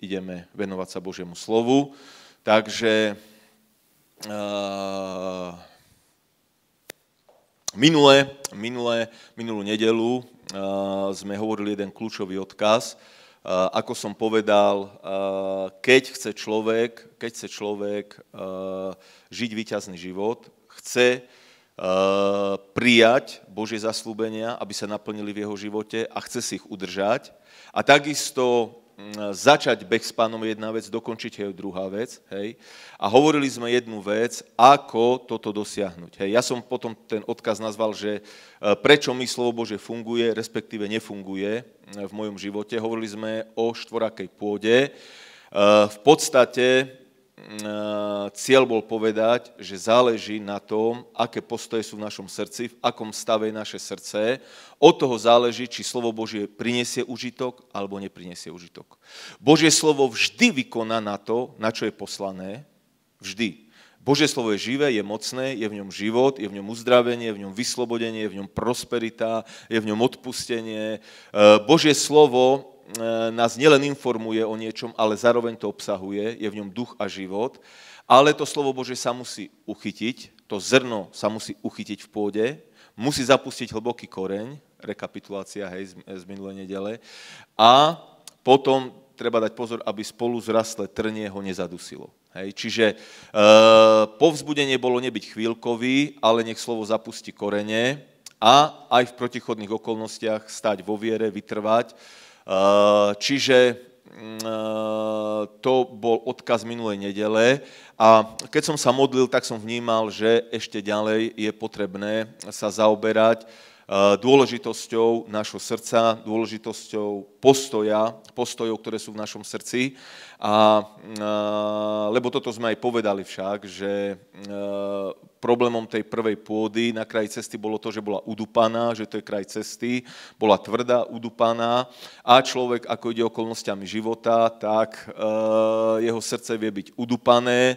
ideme venovať sa Božiemu slovu. Takže uh, minule, minule, minulú nedelu uh, sme hovorili jeden kľúčový odkaz, Uh, ako som povedal, uh, keď chce človek, keď chce človek uh, žiť výťazný život, chce prijať Božie zaslúbenia, aby sa naplnili v jeho živote a chce si ich udržať. A takisto začať beh s pánom jedna vec, dokončiť je druhá vec. Hej. A hovorili sme jednu vec, ako toto dosiahnuť. Hej. Ja som potom ten odkaz nazval, že e, prečo mi slovo Bože funguje, respektíve nefunguje e, v mojom živote. Hovorili sme o štvorakej pôde. E, v podstate Eh, cieľ bol povedať, že záleží na tom, aké postoje sú v našom srdci, v akom stave je naše srdce. Od toho záleží, či slovo Božie prinesie užitok alebo neprinesie užitok. Božie slovo vždy vykoná na to, na čo je poslané. Vždy. Božie slovo je živé, je mocné, je v ňom život, je v ňom uzdravenie, je v ňom vyslobodenie, je v ňom prosperita, je v ňom odpustenie. Eh, Božie slovo Eh, nás nielen informuje o niečom, ale zároveň to obsahuje, je v ňom duch a život, ale to slovo Bože sa musí uchytiť, to zrno sa musí uchytiť v pôde, musí zapustiť hlboký koreň, rekapitulácia hej, z, z minulej nedele, a potom treba dať pozor, aby spolu zrastlé trnie ho nezadusilo. Hej, čiže e, povzbudenie bolo nebyť chvíľkový, ale nech slovo zapustí korene a aj v protichodných okolnostiach stať vo viere, vytrvať, Eh, čiže mm, eh, to bol odkaz minulej nedele a keď som sa modlil, tak som vnímal, že ešte ďalej je potrebné sa zaoberať eh, dôležitosťou našho srdca, dôležitosťou postoja, postojov, ktoré sú v našom srdci. A, eh, lebo toto sme aj povedali však, že eh, problémom tej prvej pôdy na kraji cesty bolo to, že bola udupaná, že to je kraj cesty, bola tvrdá, udupaná a človek, ako ide okolnostiami života, tak eh, jeho srdce vie byť udupané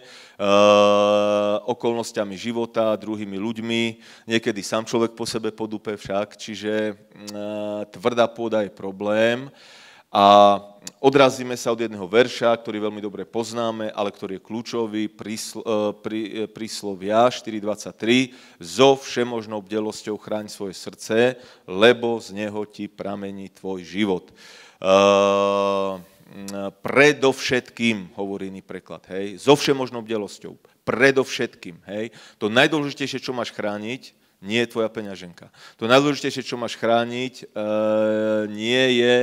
okolnostiami života, druhými ľuďmi, niekedy sám človek po sebe podupe však, čiže tvrdá pôda je problém. A odrazíme sa od jedného verša, ktorý veľmi dobre poznáme, ale ktorý je kľúčový, príslo, e, prí, e, príslovia 4.23. So všemožnou bdelosťou chráň svoje srdce, lebo z neho ti pramení tvoj život. E, predovšetkým, hovorí iný preklad, hej, so všemožnou bdelosťou, predovšetkým, hej, to najdôležitejšie, čo máš chrániť, nie je tvoja peňaženka. To najdôležitejšie, čo máš chrániť, nie je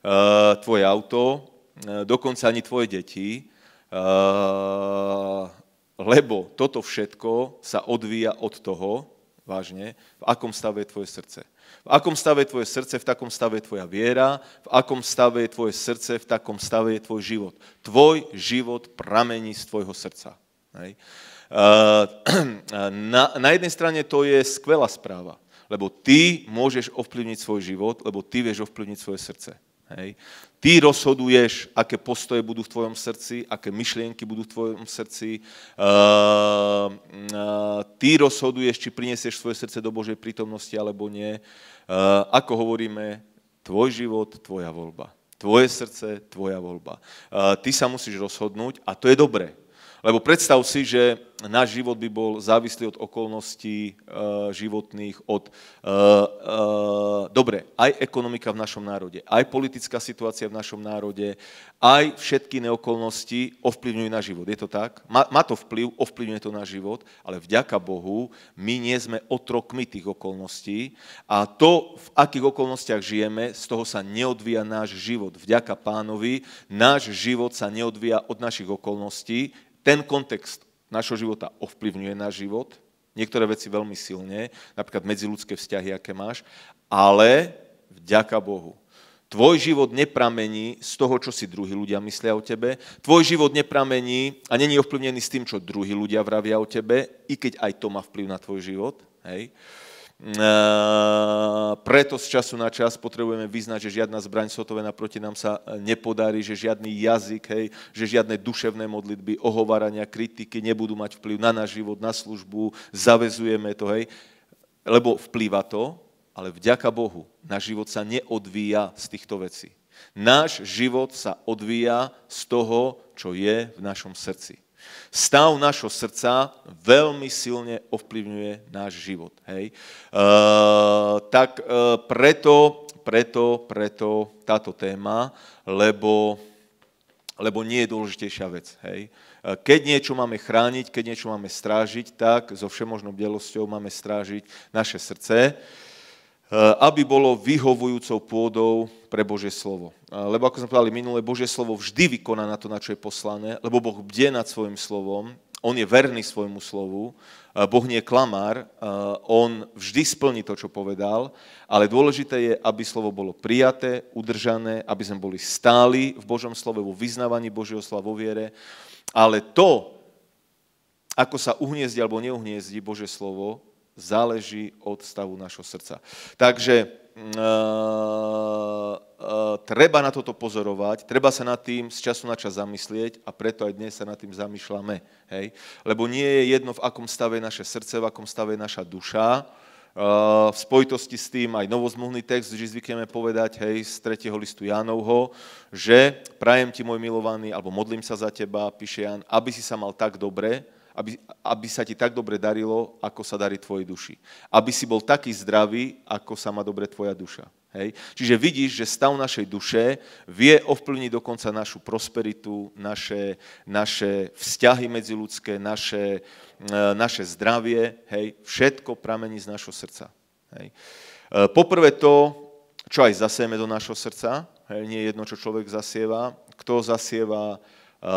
Eh, tvoje auto, eh, dokonca ani tvoje deti, eh, lebo toto všetko sa odvíja od toho, vážne, v akom stave je tvoje srdce. V akom stave je tvoje srdce, v takom stave je tvoja viera, v akom stave je tvoje srdce, v takom stave je tvoj život. Tvoj život pramení z tvojho srdca. Hej. Na, na jednej strane to je skvelá správa, lebo ty môžeš ovplyvniť svoj život, lebo ty vieš ovplyvniť svoje srdce. Hej. Ty rozhoduješ, aké postoje budú v tvojom srdci, aké myšlienky budú v tvojom srdci. Uh, uh, ty rozhoduješ, či prinesieš svoje srdce do Božej prítomnosti alebo nie. Uh, ako hovoríme, tvoj život, tvoja voľba. Tvoje srdce, tvoja voľba. Eh, ty sa musíš rozhodnúť a to je dobré. Lebo predstav si, že náš život by bol závislý od okolností eh, životných, od... Eh, eh, dobre, aj ekonomika v našom národe, aj politická situácia v našom národe, aj všetky neokolnosti ovplyvňujú náš život. Je to tak? Má, má to vplyv, ovplyvňuje to náš život, ale vďaka Bohu my nie sme otrokmi tých okolností a to, v akých okolnostiach žijeme, z toho sa neodvíja náš život. Vďaka pánovi náš život sa neodvíja od našich okolností, ten kontext našho života ovplyvňuje náš život, niektoré veci veľmi silne, napríklad medziludské vzťahy, aké máš, ale vďaka Bohu. Tvoj život nepramení z toho, čo si druhí ľudia myslia o tebe. Tvoj život nepramení a není ovplyvnený s tým, čo druhí ľudia vravia o tebe, i keď aj to má vplyv na tvoj život. Hej. Uh, Eh, preto z času na čas potrebujeme vyznať, že žiadna zbraň sotovená proti nám sa eh, nepodarí, že žiadny jazyk, hej, že žiadne duševné modlitby, ohovarania, kritiky nebudú mať vplyv na náš život, na službu, zavezujeme to, hej, lebo vplýva to, ale vďaka Bohu náš život sa neodvíja z týchto vecí. Náš život sa odvíja z toho, čo je v našom srdci. Stav našho srdca veľmi silne ovplyvňuje náš život. Hej? Uh, tak uh, preto, preto, preto táto téma, lebo, lebo nie je dôležitejšia vec. Hej? E, keď niečo máme chrániť, keď niečo máme strážiť, tak so všemožnou bdelosťou máme strážiť naše srdce. Uh, Eh, aby bolo vyhovujúcou pôdou pre Božie slovo. Eh, lebo ako sme povedali minule, Božie slovo vždy vykoná na to, na čo je poslané, lebo Boh bde nad svojim slovom, on je verný svojmu slovu, eh, Boh nie je klamár, on vždy splní to, čo povedal, ale dôležité je, aby slovo bolo prijaté, udržané, aby sme boli stáli v Božom slove, vo vyznávaní Božieho slova, vo viere, ale to, ako sa uhniezdi alebo neuhniezdi Božie slovo, záleží od stavu našho srdca. Takže mm, eh, eh, treba na toto pozorovať, treba sa nad tým z času na čas zamyslieť a preto aj dnes sa nad tým zamýšľame. Hej? Lebo nie je jedno, v akom stave je naše srdce, v akom stave je naša duša. Eh, v spojitosti s tým aj novozmluvný text, že zvykneme povedať, hej, z 3. listu Jánovho, že prajem ti, môj milovaný, alebo modlím sa za teba, píše Ján, aby si sa mal tak dobre, aby, aby sa ti tak dobre darilo, ako sa darí tvojej duši. Aby si bol taký zdravý, ako sa má dobre tvoja duša. Hej? Čiže vidíš, že stav našej duše vie ovplyvniť dokonca našu prosperitu, naše, naše vzťahy medziludské, naše, e, naše zdravie. Hej? Všetko pramení z našho srdca. Hej? E, poprvé to, čo aj zasejeme do našho srdca, hej? nie je jedno, čo človek zasieva. Kto zasieva Eh,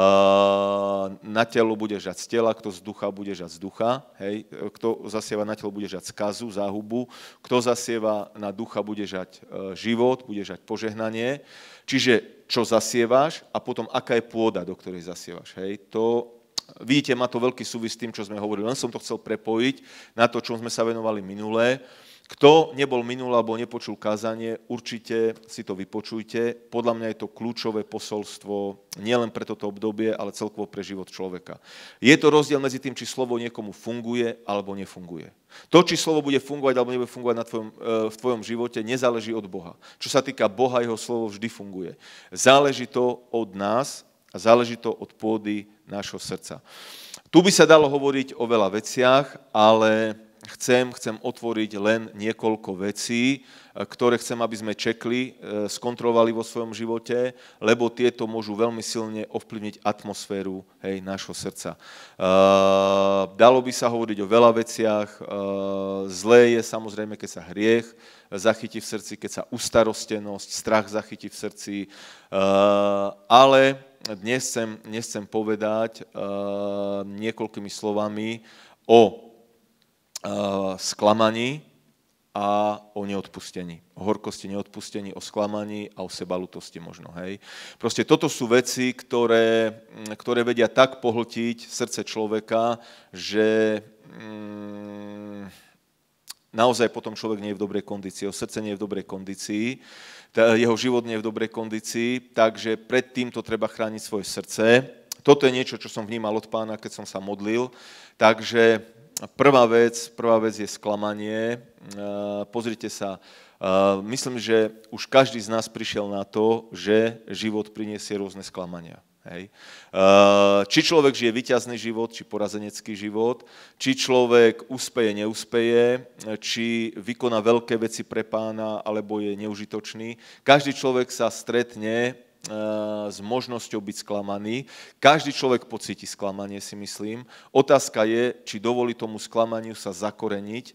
na telo bude žať z tela, kto z ducha bude žať z ducha, hej, kto zasieva na telo bude žať skazu, záhubu, kto zasieva na ducha bude žať eh, život, bude žať požehnanie, čiže čo zasievaš a potom aká je pôda, do ktorej zasievaš, hej, to Vidíte, má to veľký súvis s tým, čo sme hovorili, len som to chcel prepojiť na to, čo sme sa venovali minulé. Uh, kto nebol minul alebo nepočul kázanie, určite si to vypočujte. Podľa mňa je to kľúčové posolstvo nielen pre toto obdobie, ale celkovo pre život človeka. Je to rozdiel medzi tým, či slovo niekomu funguje alebo nefunguje. To, či slovo bude fungovať alebo nebude fungovať na tvojom, e, v tvojom živote, nezáleží od Boha. Čo sa týka Boha, jeho slovo vždy funguje. Záleží to od nás a záleží to od pôdy nášho srdca. Tu by sa dalo hovoriť o veľa veciach, ale chcem, chcem otvoriť len niekoľko vecí, e, ktoré chcem, aby sme čekli, e, skontrolovali vo svojom živote, lebo tieto môžu veľmi silne ovplyvniť atmosféru hej, nášho srdca. E, dalo by sa hovoriť o veľa veciach. Zlé je samozrejme, keď sa hriech zachytí v srdci, keď sa ustarostenosť, strach zachytí v srdci, ale dnes chcem, dnes chcem povedať niekoľkými slovami o Eh, sklamaní a o neodpustení. O horkosti, neodpustení, o sklamaní a o sebalutosti možno. Hej. Proste toto sú veci, ktoré, mm, ktoré vedia tak pohltiť srdce človeka, že mm, naozaj potom človek nie je v dobrej kondícii, jeho srdce nie je v dobrej kondícii, jeho život nie je v dobrej kondícii, takže pred týmto treba chrániť svoje srdce. Toto je niečo, čo som vnímal od pána, keď som sa modlil, takže Prvá vec, prvá vec je sklamanie. E, pozrite sa, e, myslím, že už každý z nás prišiel na to, že život priniesie rôzne sklamania. Hej. E, či človek žije vyťazný život, či porazenecký život, či človek úspeje, neúspeje, či vykoná veľké veci pre pána, alebo je neužitočný. Každý človek sa stretne E, s možnosťou byť sklamaný. Každý človek pocíti sklamanie, si myslím. Otázka je, či dovolí tomu sklamaniu sa zakoreniť, e,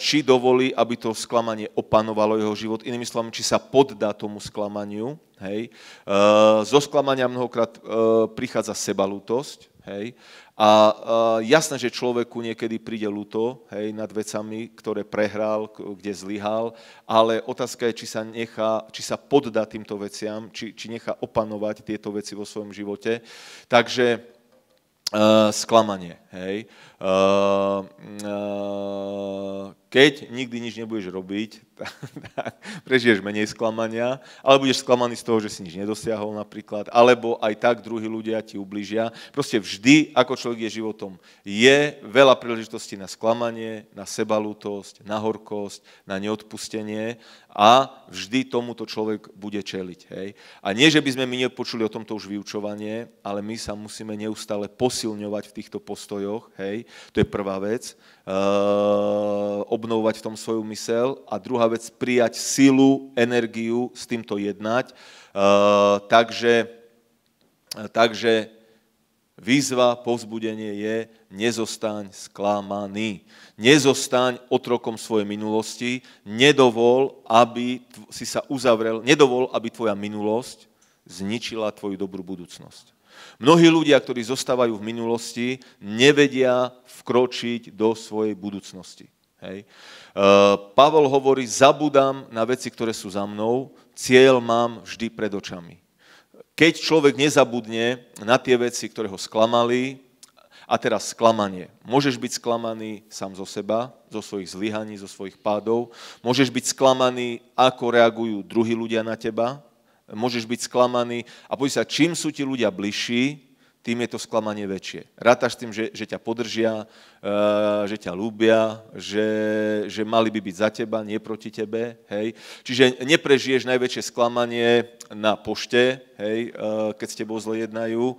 či dovolí, aby to sklamanie opanovalo jeho život. Inými slovami, či sa poddá tomu sklamaniu. Hej. E, zo sklamania mnohokrát prichádza sebalútosť, Hej. A, a jasné, že človeku niekedy príde luto hej, nad vecami, ktoré prehral, kde zlyhal, ale otázka je, či sa, nechá, či sa poddá týmto veciam, či, či nechá opanovať tieto veci vo svojom živote. Takže e, sklamanie. Hej. Ehm, ehm, keď nikdy nič nebudeš robiť, tak prežiješ menej sklamania, ale budeš sklamaný z toho, že si nič nedosiahol napríklad, alebo aj tak druhí ľudia ti ubližia. Proste vždy, ako človek je životom, je veľa príležitostí na sklamanie, na sebalútosť, na horkosť, na neodpustenie a vždy tomuto človek bude čeliť. Hej. A nie, že by sme my nepočuli o tomto už vyučovanie, ale my sa musíme neustále posilňovať v týchto postojoch postojoch, hej, to je prvá vec, e, obnovovať v tom svoju mysel a druhá vec, prijať silu, energiu, s týmto jednať. E, takže, eh, takže výzva, povzbudenie je, nezostaň sklamaný. Nezostaň otrokom svojej minulosti, nedovol, aby si sa uzavrel, nedovol, aby tvoja minulosť zničila tvoju dobrú budúcnosť. Mnohí ľudia, ktorí zostávajú v minulosti, nevedia vkročiť do svojej budúcnosti. Hej. E, Pavel hovorí, zabudám na veci, ktoré sú za mnou, cieľ mám vždy pred očami. Keď človek nezabudne na tie veci, ktoré ho sklamali, a teraz sklamanie. Môžeš byť sklamaný sám zo seba, zo svojich zlyhaní, zo svojich pádov. Môžeš byť sklamaný, ako reagujú druhí ľudia na teba môžeš byť sklamaný a povedz sa, čím sú ti ľudia bližší, tým je to sklamanie väčšie. Rátaš s tým, že, že ťa podržia, eh, že ťa ľúbia, že, že mali by byť za teba, nie proti tebe. Hej. Čiže neprežiješ najväčšie sklamanie na pošte, hej, eh, keď s tebou zle jednajú, eh,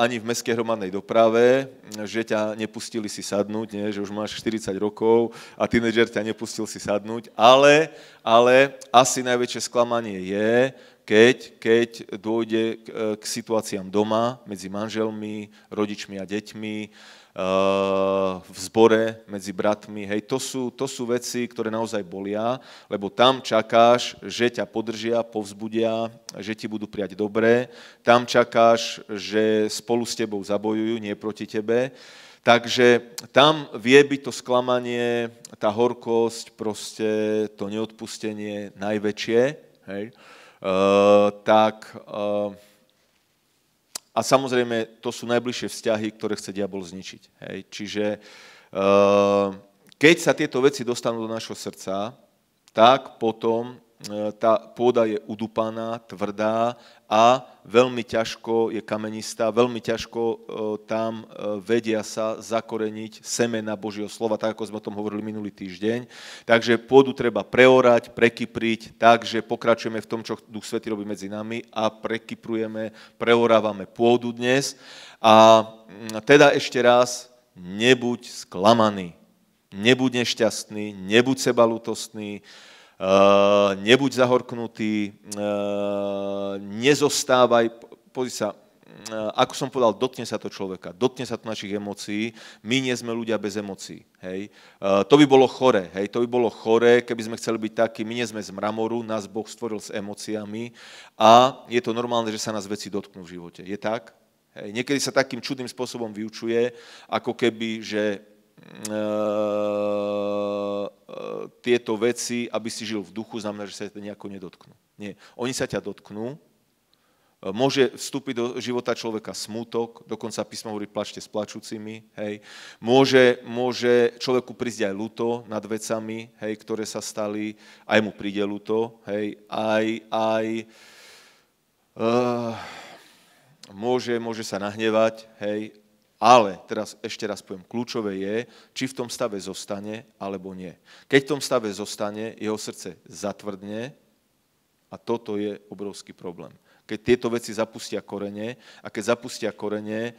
ani v mestskej hromadnej doprave, že ťa nepustili si sadnúť, nie, že už máš 40 rokov a tínedžer ťa nepustil si sadnúť, ale, ale asi najväčšie sklamanie je, keď, keď dôjde k, e, k situáciám doma, medzi manželmi, rodičmi a deťmi, e, v zbore medzi bratmi. Hej, to sú, to sú veci, ktoré naozaj bolia, lebo tam čakáš, že ťa podržia, povzbudia, že ti budú prijať dobré. Tam čakáš, že spolu s tebou zabojujú, nie proti tebe. Takže tam vie byť to sklamanie, tá horkosť, proste to neodpustenie najväčšie. Hej tak, a samozrejme, to sú najbližšie vzťahy, ktoré chce diabol zničiť. Hej. Čiže keď sa tieto veci dostanú do našho srdca, tak potom Eh, tá pôda je udupaná, tvrdá a veľmi ťažko je kamenistá, veľmi ťažko eh, tam eh, vedia sa zakoreniť semena Božieho slova, tak ako sme o tom hovorili minulý týždeň. Takže pôdu treba preorať, prekypriť, takže pokračujeme v tom, čo Duch Svetý robí medzi nami a prekyprujeme, preorávame pôdu dnes. A mm, teda ešte raz, nebuď sklamaný, nebuď nešťastný, nebuď sebalutostný, Eh, nebuď zahorknutý, eh, nezostávaj, pozri sa, eh, ako som povedal, dotkne sa to človeka, dotkne sa to našich emócií, my nie sme ľudia bez emócií, hej. To by bolo chore, hej, to by bolo chore, keby sme chceli byť takí, my nie sme z mramoru, nás Boh stvoril s emóciami a je to normálne, že sa nás veci dotknú v živote, je tak? Hej. Niekedy sa takým čudným spôsobom vyučuje, ako keby, že tieto veci, aby si žil v duchu, znamená, že sa to nejako nedotknú. Nie. Oni sa ťa dotknú, Môže vstúpiť do života človeka smutok, dokonca písmo hovorí plačte s plačúcimi, hej. Môže, môže človeku prísť aj luto nad vecami, hej, ktoré sa stali, aj mu príde luto, hej, aj, aj uh, môže, môže sa nahnevať, hej, ale, teraz ešte raz poviem, kľúčové je, či v tom stave zostane, alebo nie. Keď v tom stave zostane, jeho srdce zatvrdne a toto je obrovský problém. Keď tieto veci zapustia korene a keď zapustia korene, eh,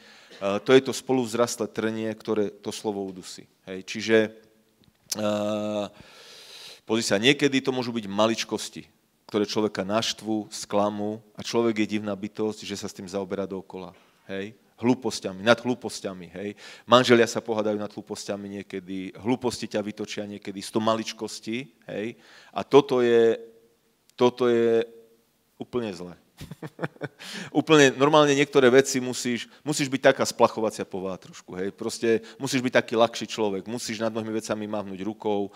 to je to spoluvzrastlé trnie, ktoré to slovo udusí. Hej. Čiže, eh, pozri sa, niekedy to môžu byť maličkosti, ktoré človeka naštvú, sklamú a človek je divná bytosť, že sa s tým zaoberá dookola. Hej hlúpostiami, nad hlúpostiami. Hej. Manželia sa pohádajú nad hlúpostiami niekedy, hlúposti ťa vytočia niekedy, z to maličkosti. Hej. A toto je, toto je úplne zlé. úplne, normálne niektoré veci musíš, musíš byť taká splachovacia pová trošku, hej, proste musíš byť taký ľahší človek, musíš nad mnohými vecami mávnuť rukou,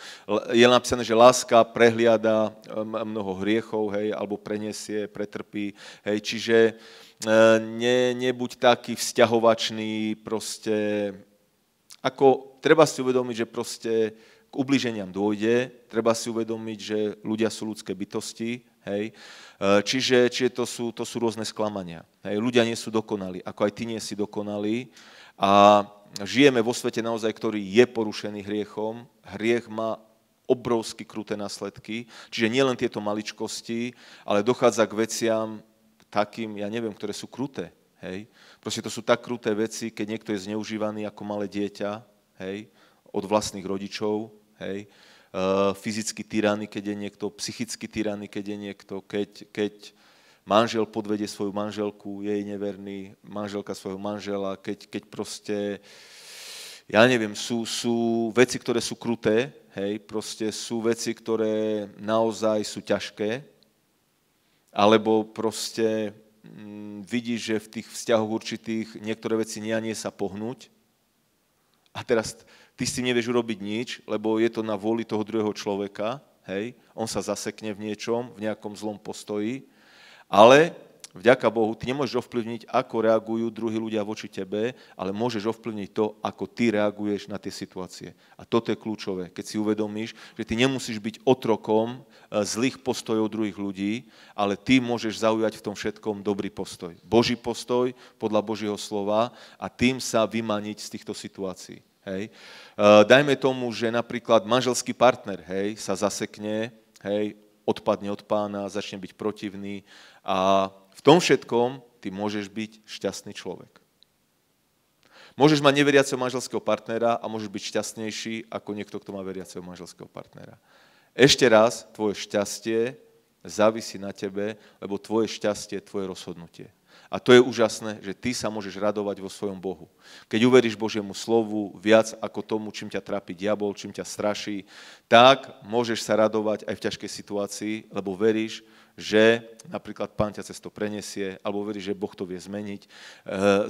je napísané, že láska prehliada eh, mnoho hriechov, hej, alebo preniesie, pretrpí, hej, čiže E, ne, nebuď taký vzťahovačný, proste, ako treba si uvedomiť, že proste k ubliženiam dôjde, treba si uvedomiť, že ľudia sú ľudské bytosti, hej, e, čiže, čiže to, sú, to sú rôzne sklamania. Hej, ľudia nie sú dokonali, ako aj ty nie si dokonali a žijeme vo svete naozaj, ktorý je porušený hriechom, hriech má obrovsky kruté následky, čiže nielen tieto maličkosti, ale dochádza k veciam, takým, ja neviem, ktoré sú kruté. Hej. Proste to sú tak kruté veci, keď niekto je zneužívaný ako malé dieťa, hej, od vlastných rodičov, hej, e, fyzicky tyranný, keď je niekto, psychicky tyranný, keď je niekto, keď, keď manžel podvedie svoju manželku, jej neverný, manželka svojho manžela, keď, keď proste, ja neviem, sú, sú veci, ktoré sú kruté, hej, proste sú veci, ktoré naozaj sú ťažké, alebo proste mm, vidíš, že v tých vzťahoch určitých niektoré veci nie a nie sa pohnúť a teraz ty si nevieš urobiť nič, lebo je to na vôli toho druhého človeka, hej, on sa zasekne v niečom, v nejakom zlom postoji, ale vďaka Bohu, ty nemôžeš ovplyvniť, ako reagujú druhí ľudia voči tebe, ale môžeš ovplyvniť to, ako ty reaguješ na tie situácie. A toto je kľúčové, keď si uvedomíš, že ty nemusíš byť otrokom e, zlých postojov druhých ľudí, ale ty môžeš zaujať v tom všetkom dobrý postoj. Boží postoj podľa Božieho slova a tým sa vymaniť z týchto situácií. Hej. E, dajme tomu, že napríklad manželský partner hej, sa zasekne, hej, odpadne od pána, začne byť protivný a v tom všetkom ty môžeš byť šťastný človek. Môžeš mať neveriaceho manželského partnera a môžeš byť šťastnejší ako niekto, kto má veriaceho manželského partnera. Ešte raz, tvoje šťastie závisí na tebe, lebo tvoje šťastie je tvoje rozhodnutie. A to je úžasné, že ty sa môžeš radovať vo svojom Bohu. Keď uveríš Božiemu slovu viac ako tomu, čím ťa trápi diabol, čím ťa straší, tak môžeš sa radovať aj v ťažkej situácii, lebo veríš, že napríklad pán ťa cesto prenesie, alebo verí, že Boh to vie zmeniť. E,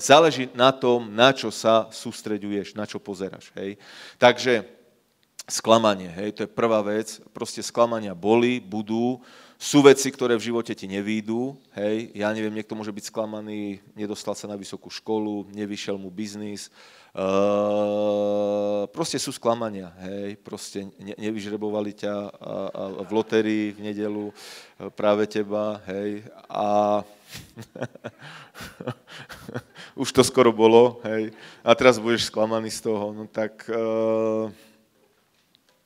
záleží na tom, na čo sa sústreďuješ, na čo pozeráš. Hej? Takže sklamanie, hej, to je prvá vec. Proste sklamania boli, budú, sú veci, ktoré v živote ti nevídu, hej, ja neviem, niekto môže byť sklamaný, nedostal sa na vysokú školu, nevyšiel mu biznis, Uh, proste sú sklamania, hej, proste ne, nevyžrebovali ťa a, a v lotérii v nedelu e, práve teba, hej, a už to skoro bolo, hej, a teraz budeš sklamaný z toho, no tak uh,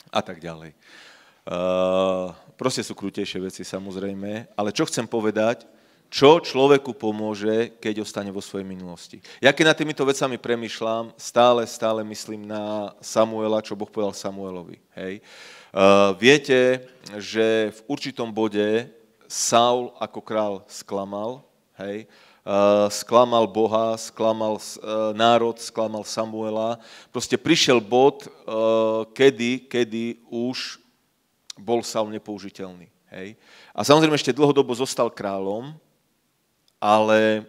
a tak ďalej. Uh, proste sú krutejšie veci samozrejme, ale čo chcem povedať, čo človeku pomôže, keď ostane vo svojej minulosti. Ja keď nad týmito vecami premyšľam, stále, stále myslím na Samuela, čo Boh povedal Samuelovi. Hej. Uh, viete, že v určitom bode Saul ako král sklamal, hej, uh, sklamal Boha, sklamal uh, národ, sklamal Samuela. Proste prišiel bod, uh, kedy, kedy už bol Saul nepoužiteľný. Hej? A samozrejme ešte dlhodobo zostal kráľom, ale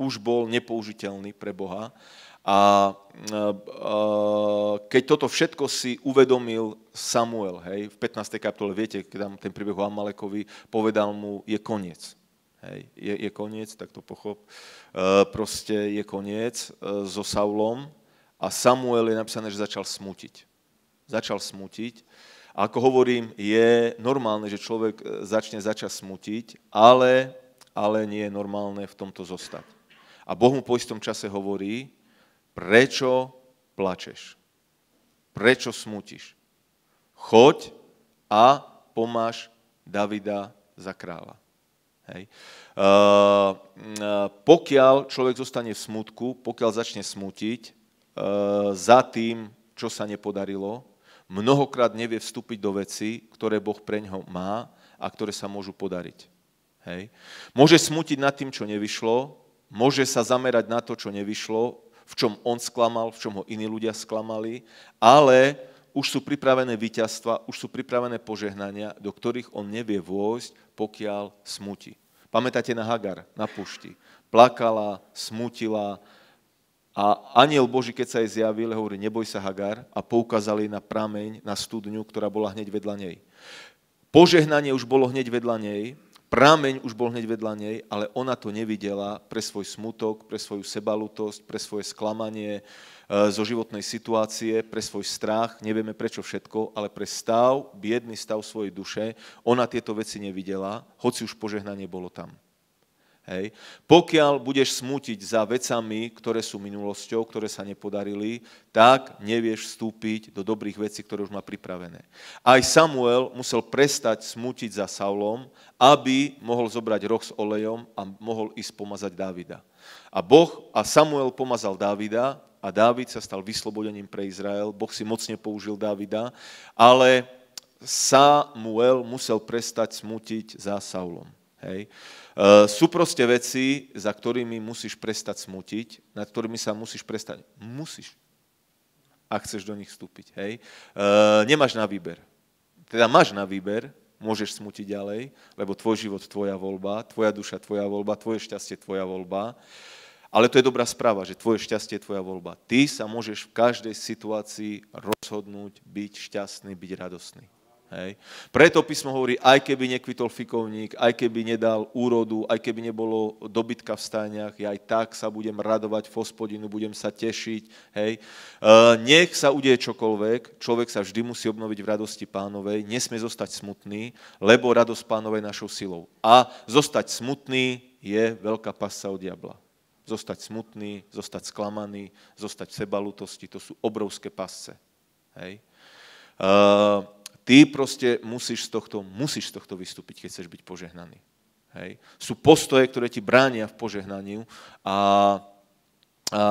už bol nepoužiteľný pre Boha. A e, e, keď toto všetko si uvedomil Samuel, hej, v 15. kapitole, viete, keď tam ten príbeh o Amalekovi, povedal mu, je koniec. Hej, je, je koniec, tak to pochop. E, proste je koniec so Saulom a Samuel je napísané, že začal smutiť. Začal smutiť a ako hovorím, je normálne, že človek e, začne začas smutiť, ale, ale nie je normálne v tomto zostať. A Boh mu po istom čase hovorí, prečo plačeš? Prečo smutíš? Choď a pomáš Davida za kráľa. Hej. Uh, pokiaľ človek zostane v smutku, pokiaľ začne smutiť uh, za tým, čo sa nepodarilo, mnohokrát nevie vstúpiť do veci, ktoré Boh pre ňo má a ktoré sa môžu podariť. Hej. Môže smutiť nad tým, čo nevyšlo, môže sa zamerať na to, čo nevyšlo, v čom on sklamal, v čom ho iní ľudia sklamali, ale už sú pripravené víťazstva, už sú pripravené požehnania, do ktorých on nevie vôjsť, pokiaľ smutí. Pamätáte na Hagar na pušti. Plakala, smutila, a aniel Boží, keď sa jej zjavil, hovorí, neboj sa Hagar a poukázali na prameň, na studňu, ktorá bola hneď vedľa nej. Požehnanie už bolo hneď vedľa nej, prameň už bol hneď vedľa nej, ale ona to nevidela pre svoj smutok, pre svoju sebalutosť, pre svoje sklamanie e, zo životnej situácie, pre svoj strach, nevieme prečo všetko, ale pre stav, biedný stav svojej duše, ona tieto veci nevidela, hoci už požehnanie bolo tam. Hej. Pokiaľ budeš smútiť za vecami, ktoré sú minulosťou, ktoré sa nepodarili, tak nevieš vstúpiť do dobrých vecí, ktoré už má pripravené. Aj Samuel musel prestať smútiť za Saulom, aby mohol zobrať roh s olejom a mohol ísť pomazať Dávida. A Boh a Samuel pomazal Dávida a Dávid sa stal vyslobodením pre Izrael. Boh si mocne použil Dávida, ale Samuel musel prestať smútiť za Saulom. Hej. Ehm, sú proste veci, za ktorými musíš prestať smutiť, nad ktorými sa musíš prestať. Musíš, ak chceš do nich vstúpiť. Hej? Ehm, nemáš na výber. Teda máš na výber, môžeš smutiť ďalej, lebo tvoj život, tvoja voľba, tvoja duša, tvoja voľba, tvoje šťastie, tvoja voľba. Ale to je dobrá správa, že tvoje šťastie je tvoja voľba. Ty sa môžeš v každej situácii rozhodnúť byť šťastný, byť radostný. Hej. Preto písmo hovorí, aj keby nekvitol fikovník, aj keby nedal úrodu, aj keby nebolo dobytka v stániach, ja aj tak sa budem radovať v hospodinu, budem sa tešiť. Hej. E, nech sa udeje čokoľvek, človek sa vždy musí obnoviť v radosti pánovej, nesmie zostať smutný, lebo radosť pánovej našou silou. A zostať smutný je veľká pasca od diabla. Zostať smutný, zostať sklamaný, zostať v sebalutosti, to sú obrovské pasce. Hej. E, Ty proste musíš z tohto, musíš z tohto vystúpiť, keď chceš byť požehnaný. Hej. Sú postoje, ktoré ti bránia v požehnaniu a, a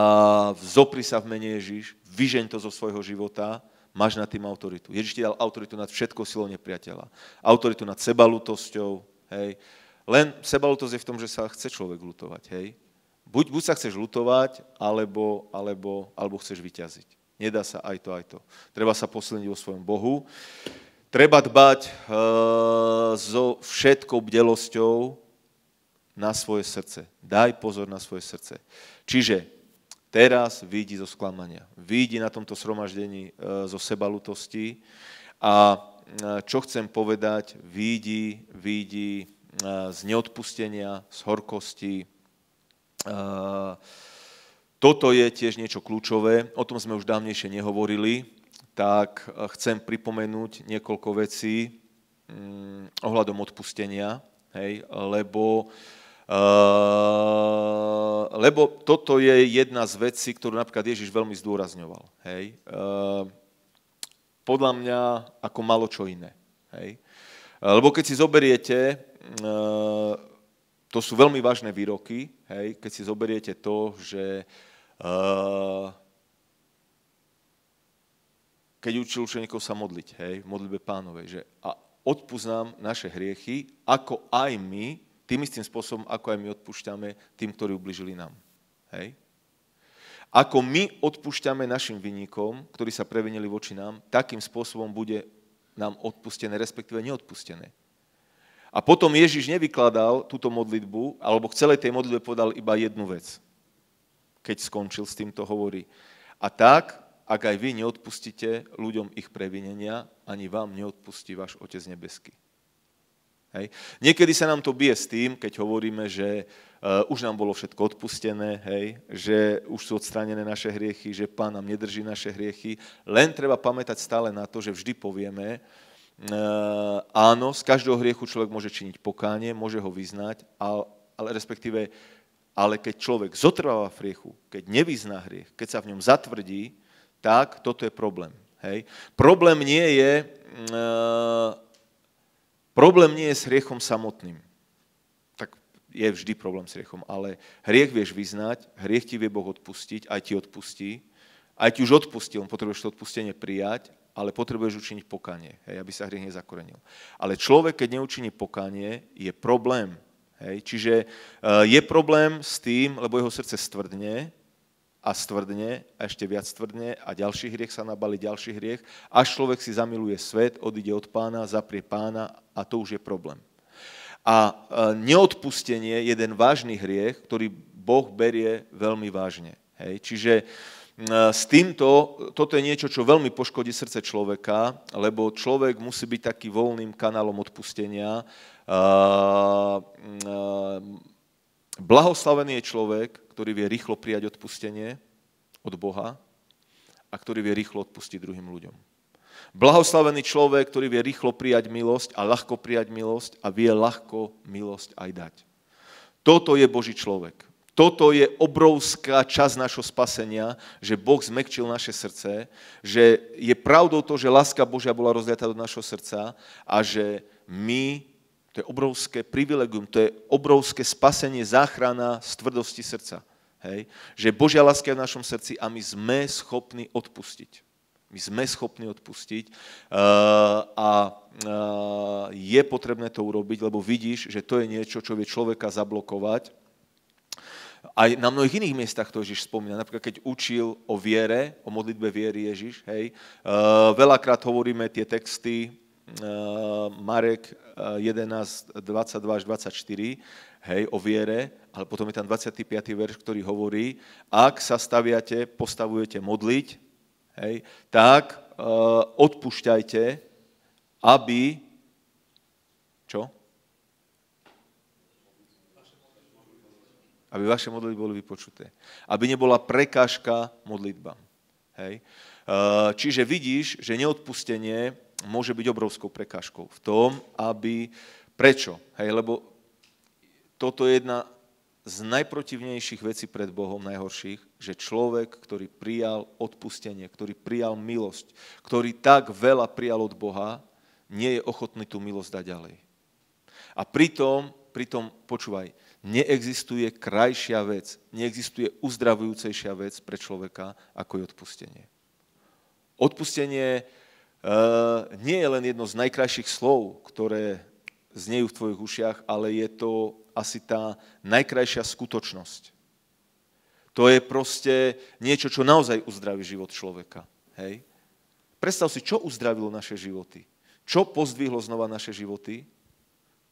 vzopri sa v mene Ježiš, vyžeň to zo svojho života, máš nad tým autoritu. Ježiš ti dal autoritu nad všetkou silou nepriateľa. Autoritu nad sebalutosťou. Hej. Len sebalutosť je v tom, že sa chce človek lutovať. Hej. Buď, buď sa chceš lutovať, alebo, alebo, alebo chceš vyťaziť. Nedá sa aj to, aj to. Treba sa posilniť vo svojom Bohu. Treba dbať eh, so všetkou bdelosťou na svoje srdce. Daj pozor na svoje srdce. Čiže teraz vidí zo sklamania. Vidí na tomto sromaždení eh, zo sebalutosti a eh, čo chcem povedať, vidí, vidí z neodpustenia, z horkosti. Toto je tiež niečo kľúčové, o tom sme už dávnejšie nehovorili, tak e, chcem pripomenúť niekoľko vecí mm, ohľadom odpustenia, hej, lebo, uh, lebo toto je jedna z vecí, ktorú napríklad Ježiš veľmi zdôrazňoval. Hej. Uh, podľa mňa ako malo čo iné. Hej. Lebo keď si zoberiete, to sú veľmi vážne výroky, hej, keď si zoberiete to, že keď učil učeníkov sa modliť, hej, v modlitbe pánovej, že a odpúznám naše hriechy, ako aj my, tým istým spôsobom, ako aj my odpúšťame tým, ktorí ubližili nám. Hej? Ako my odpúšťame našim vinníkom, ktorí sa previnili voči nám, takým spôsobom bude nám odpustené, respektíve neodpustené. A potom Ježiš nevykladal túto modlitbu, alebo k celej tej modlitbe podal iba jednu vec. Keď skončil s týmto, hovorí. A tak ak aj vy neodpustíte ľuďom ich previnenia, ani vám neodpustí váš Otec Nebeský. Hej. Niekedy sa nám to bije s tým, keď hovoríme, že uh, už nám bolo všetko odpustené, hej, že už sú odstranené naše hriechy, že Pán nám nedrží naše hriechy. Len treba pamätať stále na to, že vždy povieme, uh, áno, z každého hriechu človek môže činiť pokánie, môže ho vyznať, ale, ale respektíve, ale keď človek zotrváva v hriechu, keď nevyzná hriech, keď sa v ňom zatvrdí, tak toto je problém. Hej. Problém nie je, mm, e, problém nie je s hriechom samotným. Tak je vždy problém s hriechom, ale hriech vieš vyznať, hriech ti vie Boh odpustiť, aj ti odpustí, aj ti už odpustil, potrebuješ to odpustenie prijať, ale potrebuješ učiniť pokanie, hej, aby sa hriech nezakorenil. Ale človek, keď neučiní pokanie, je problém. Hej. Čiže e, je problém s tým, lebo jeho srdce stvrdne, a stvrdne, a ešte viac stvrdne a ďalší hriech sa nabali, ďalší hriech, až človek si zamiluje svet, odíde od pána, zaprie pána a to už je problém. A e, neodpustenie je jeden vážny hriech, ktorý Boh berie veľmi vážne. Hej? Čiže e, s týmto, toto je niečo, čo veľmi poškodí srdce človeka, lebo človek musí byť taký voľným kanálom odpustenia. Uh, uh, Blahoslavený je človek, ktorý vie rýchlo prijať odpustenie od Boha a ktorý vie rýchlo odpustiť druhým ľuďom. Blahoslavený človek, ktorý vie rýchlo prijať milosť a ľahko prijať milosť a vie ľahko milosť aj dať. Toto je Boží človek. Toto je obrovská časť našho spasenia, že Boh zmekčil naše srdce, že je pravdou to, že láska Božia bola rozliata do našho srdca a že my to je obrovské privilegium, to je obrovské spasenie, záchrana z tvrdosti srdca. Hej? Že Božia láska je v našom srdci a my sme schopní odpustiť. My sme schopní odpustiť eh, a eh, je potrebné to urobiť, lebo vidíš, že to je niečo, čo vie človeka zablokovať. Aj na mnohých iných miestach to Ježiš spomína. Napríklad, keď učil o viere, o modlitbe viery Ježiš, hej, eh, veľakrát hovoríme tie texty, Eh, Marek 11, eh, 22 až 24, hej, o viere, ale potom je tam 25. verš, ktorý hovorí, ak sa staviate, postavujete modliť, hej, tak uh, odpúšťajte, aby, čo? Aby vaše modlitby boli vypočuté. Aby nebola prekážka modlitbám. Hej. Uh, čiže vidíš, že neodpustenie môže byť obrovskou prekážkou v tom, aby... Prečo? Hej, lebo toto je jedna z najprotivnejších vecí pred Bohom, najhorších, že človek, ktorý prijal odpustenie, ktorý prijal milosť, ktorý tak veľa prijal od Boha, nie je ochotný tú milosť dať ďalej. A pritom, pritom, počúvaj, neexistuje krajšia vec, neexistuje uzdravujúcejšia vec pre človeka, ako je odpustenie. Odpustenie Ehm, nie je len jedno z najkrajších slov, ktoré znejú v tvojich ušiach, ale je to asi tá najkrajšia skutočnosť. To je proste niečo, čo naozaj uzdraví život človeka. Hej? Predstav si, čo uzdravilo naše životy. Čo pozdvihlo znova naše životy?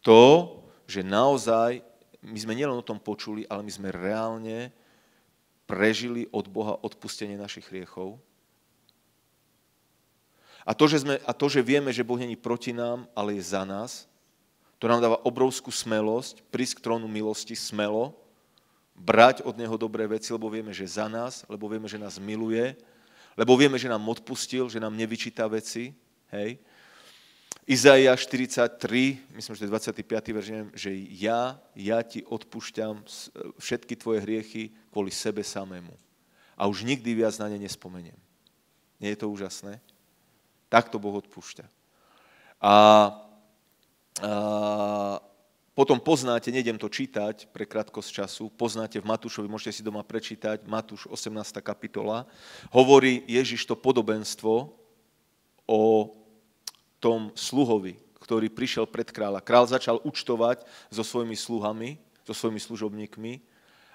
To, že naozaj my sme nielen o tom počuli, ale my sme reálne prežili od Boha odpustenie našich hriechov, a to, že, sme, a to, že vieme, že Boh není proti nám, ale je za nás, to nám dáva obrovskú smelosť, prísť k trónu milosti smelo, brať od Neho dobré veci, lebo vieme, že za nás, lebo vieme, že nás miluje, lebo vieme, že nám odpustil, že nám nevyčíta veci. Hej. Izaia 43, myslím, že to je 25. verš, že ja, ja ti odpúšťam e, všetky tvoje hriechy kvôli sebe samému. A už nikdy viac na ne nespomeniem. Nie je to úžasné? tak to Boh odpúšťa. A, a potom poznáte, nejdem to čítať pre krátkosť času, poznáte v Matúšovi, môžete si doma prečítať, Matúš 18. kapitola, hovorí Ježiš to podobenstvo o tom sluhovi, ktorý prišiel pred kráľa. Král začal účtovať so svojimi sluhami, so svojimi služobníkmi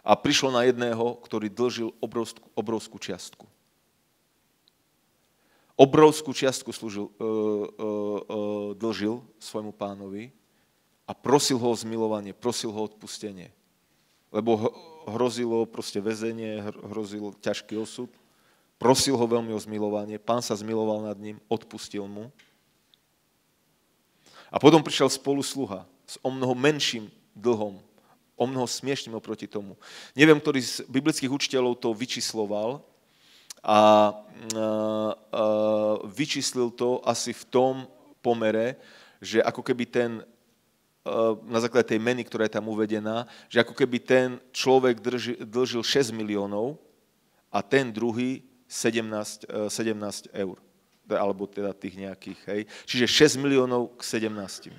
a prišlo na jedného, ktorý dlžil obrovskú, obrovskú čiastku obrovskú čiastku služil, uh, uh, uh, dlžil svojmu pánovi a prosil ho o zmilovanie, prosil ho o odpustenie. Lebo hrozilo proste väzenie, hrozil ťažký osud. Prosil ho veľmi o zmilovanie, pán sa zmiloval nad ním, odpustil mu. A potom prišiel spolu sluha s o mnoho menším dlhom, o mnoho smiešným oproti tomu. Neviem, ktorý z biblických učiteľov to vyčísloval, a e, e, vyčíslil to asi v tom pomere, že ako keby ten e, na základe tej meny, ktorá je tam uvedená, že ako keby ten človek drži, dlžil 6 miliónov a ten druhý 17, 17 eur. Teda, alebo teda tých nejakých, hej. Čiže 6 miliónov k 17.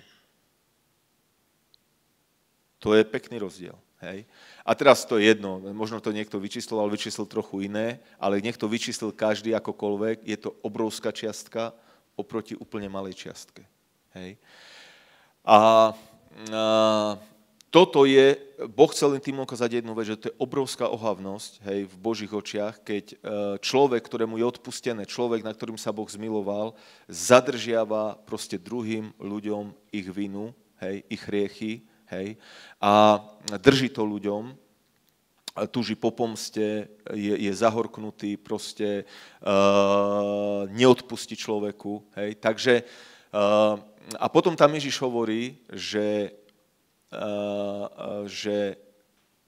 To je pekný rozdiel, hej. A teraz to je jedno, možno to niekto ale vyčíslil trochu iné, ale niekto vyčíslil každý akokoľvek, je to obrovská čiastka oproti úplne malej čiastke. Hej. A, a toto je, Boh chcel tým ukázať jednu vec, že to je obrovská ohavnosť hej, v Božích očiach, keď e, človek, ktorému je odpustené, človek, na ktorým sa Boh zmiloval, zadržiava proste druhým ľuďom ich vinu, hej, ich riechy, Hej? A drží to ľuďom, tuží po pomste, je, je zahorknutý, proste uh, neodpustí človeku. Hej? Takže, uh, a potom tam Ježiš hovorí, že, uh, že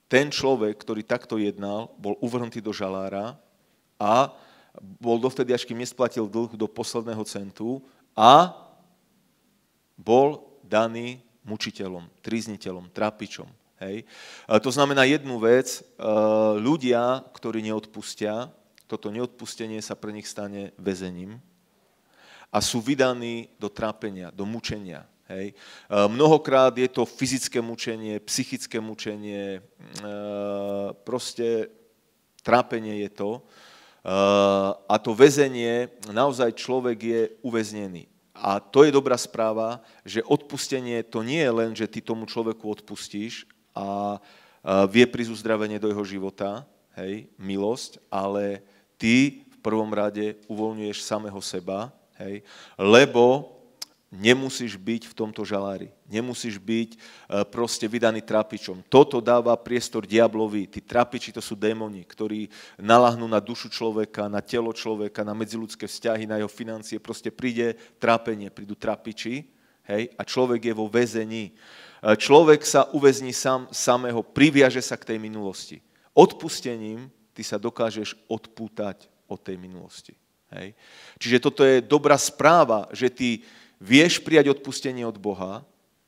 ten človek, ktorý takto jednal, bol uvrhnutý do žalára a bol dovtedy, až kým nesplatil dlh do posledného centu a bol daný mučiteľom, trizniteľom, trapičom. Hej? E, to znamená jednu vec, e, ľudia, ktorí neodpustia, toto neodpustenie sa pre nich stane väzením a sú vydaní do trápenia, do mučenia. Hej. E, mnohokrát je to fyzické mučenie, psychické mučenie, proste trápenie je to. A to väzenie, naozaj človek je uväznený. A to je dobrá správa, že odpustenie to nie je len, že ty tomu človeku odpustíš a vie prísť uzdravenie do jeho života, hej, milosť, ale ty v prvom rade uvoľňuješ samého seba, hej, lebo Nemusíš byť v tomto žalári. Nemusíš byť e, proste vydaný trapičom. Toto dáva priestor diablovi. Tí trapiči to sú démoni, ktorí nalahnú na dušu človeka, na telo človeka, na medziludské vzťahy, na jeho financie. Proste príde trápenie, prídu trapiči hej, a človek je vo väzení. E, človek sa uväzní sám, samého, priviaže sa k tej minulosti. Odpustením ty sa dokážeš odpútať od tej minulosti. Hej. Čiže toto je dobrá správa, že ty Vieš prijať odpustenie od Boha,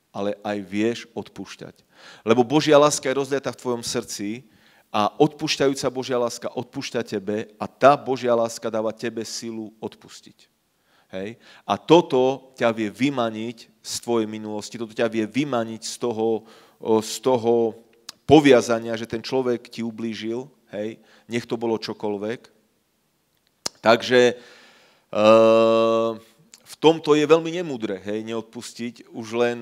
ale aj vieš odpúšťať. Lebo Božia láska je rozliata v tvojom srdci a odpúšťajúca Božia láska odpúšťa tebe a tá Božia láska dáva tebe silu odpustiť. Hej? A toto ťa vie vymaniť z tvojej minulosti, toto ťa vie vymaniť z toho, z toho poviazania, že ten človek ti ublížil, hej? nech to bolo čokoľvek. Takže... Uh, tomto je veľmi nemudré, hej, neodpustiť už len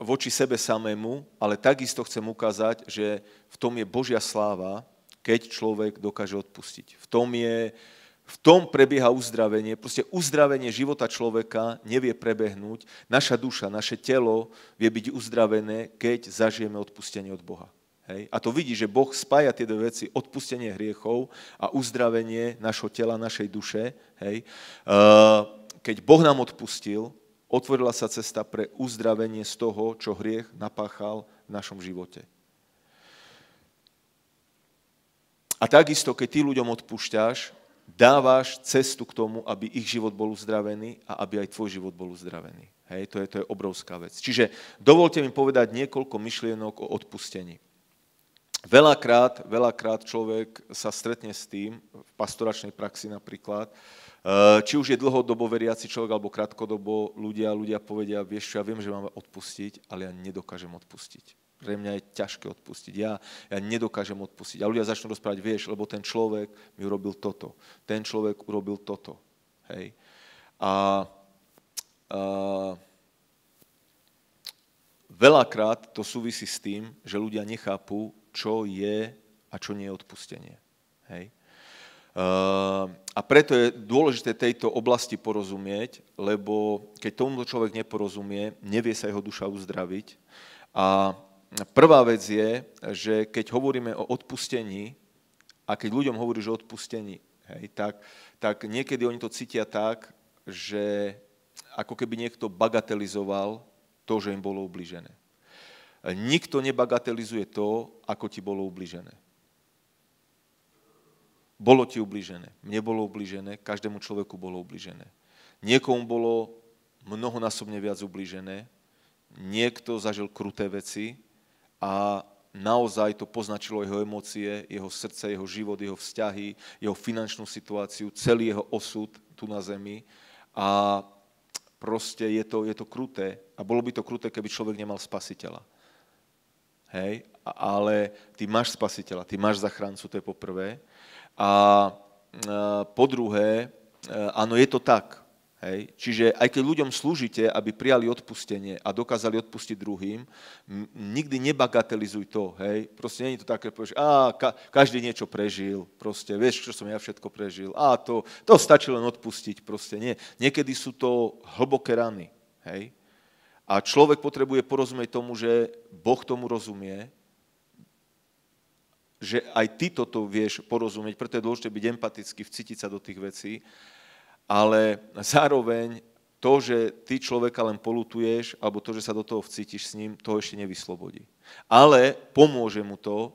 voči sebe samému, ale takisto chcem ukázať, že v tom je Božia sláva, keď človek dokáže odpustiť. V tom, je, v tom prebieha uzdravenie. Proste uzdravenie života človeka nevie prebehnúť. Naša duša, naše telo vie byť uzdravené, keď zažijeme odpustenie od Boha. Hej. A to vidí, že Boh spája tie dve veci, odpustenie hriechov a uzdravenie našho tela, našej duše. Hej. Uh, keď Boh nám odpustil, otvorila sa cesta pre uzdravenie z toho, čo hriech napáchal v našom živote. A takisto, keď ty ľuďom odpúšťaš, dávaš cestu k tomu, aby ich život bol uzdravený a aby aj tvoj život bol uzdravený. Hej, to je, to je obrovská vec. Čiže dovolte mi povedať niekoľko myšlienok o odpustení. Veľakrát, veľakrát človek sa stretne s tým, v pastoračnej praxi napríklad, Eh, či už je dlhodobo veriaci človek alebo krátkodobo ľudia, ľudia povedia, vieš čo, ja viem, že mám odpustiť, ale ja nedokážem odpustiť. Pre mňa je ťažké odpustiť. Ja, ja nedokážem odpustiť. A ľudia začnú rozprávať, vieš, lebo ten človek mi urobil toto. Ten človek urobil toto. Hej. A, a veľakrát to súvisí s tým, že ľudia nechápu, čo je a čo nie je odpustenie. Hej. A preto je dôležité tejto oblasti porozumieť, lebo keď tomuto človek neporozumie, nevie sa jeho duša uzdraviť. A prvá vec je, že keď hovoríme o odpustení, a keď ľuďom hovoríš o odpustení, hej, tak, tak niekedy oni to cítia tak, že ako keby niekto bagatelizoval to, že im bolo ubližené. Nikto nebagatelizuje to, ako ti bolo ubližené. Bolo ti ubližené. Mne bolo ubližené, každému človeku bolo ubližené. Niekomu bolo mnohonásobne viac ubližené, niekto zažil kruté veci a naozaj to poznačilo jeho emócie, jeho srdce, jeho život, jeho vzťahy, jeho finančnú situáciu, celý jeho osud tu na zemi a proste je to, je to kruté a bolo by to kruté, keby človek nemal spasiteľa. Hej, ale ty máš spasiteľa, ty máš zachráncu, to je poprvé. A e, po druhé, e, áno, je to tak. Hej. Čiže aj keď ľuďom slúžite, aby prijali odpustenie a dokázali odpustiť druhým, nikdy nebagatelizuj to. Hej. Proste nie je to také, že á, ka- každý niečo prežil, proste vieš, čo som ja všetko prežil, á, to, to stačí len odpustiť, proste nie. Niekedy sú to hlboké rany. Hej. A človek potrebuje porozumieť tomu, že Boh tomu rozumie že aj ty toto vieš porozumieť, preto je dôležité byť empatický, vcítiť sa do tých vecí, ale zároveň to, že ty človeka len polutuješ, alebo to, že sa do toho vcítiš s ním, to ešte nevyslobodí. Ale pomôže mu to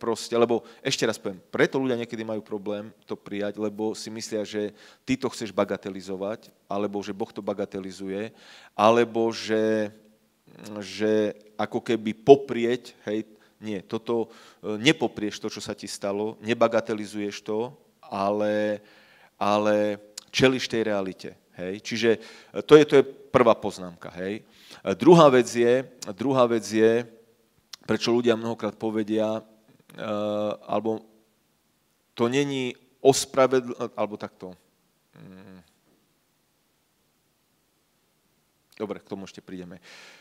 proste, lebo ešte raz poviem, preto ľudia niekedy majú problém to prijať, lebo si myslia, že ty to chceš bagatelizovať, alebo že Boh to bagatelizuje, alebo že, že ako keby poprieť, hej, nie, toto e, nepoprieš to, čo sa ti stalo, nebagatelizuješ to, ale, ale čeliš tej realite. Hej? Čiže e, to je, to je prvá poznámka. Hej? E, druhá vec je, druhá vec je, prečo ľudia mnohokrát povedia, uh, alebo to není ospravedl... alebo takto. Mm. Dobre, k tomu ešte prídeme. Uh,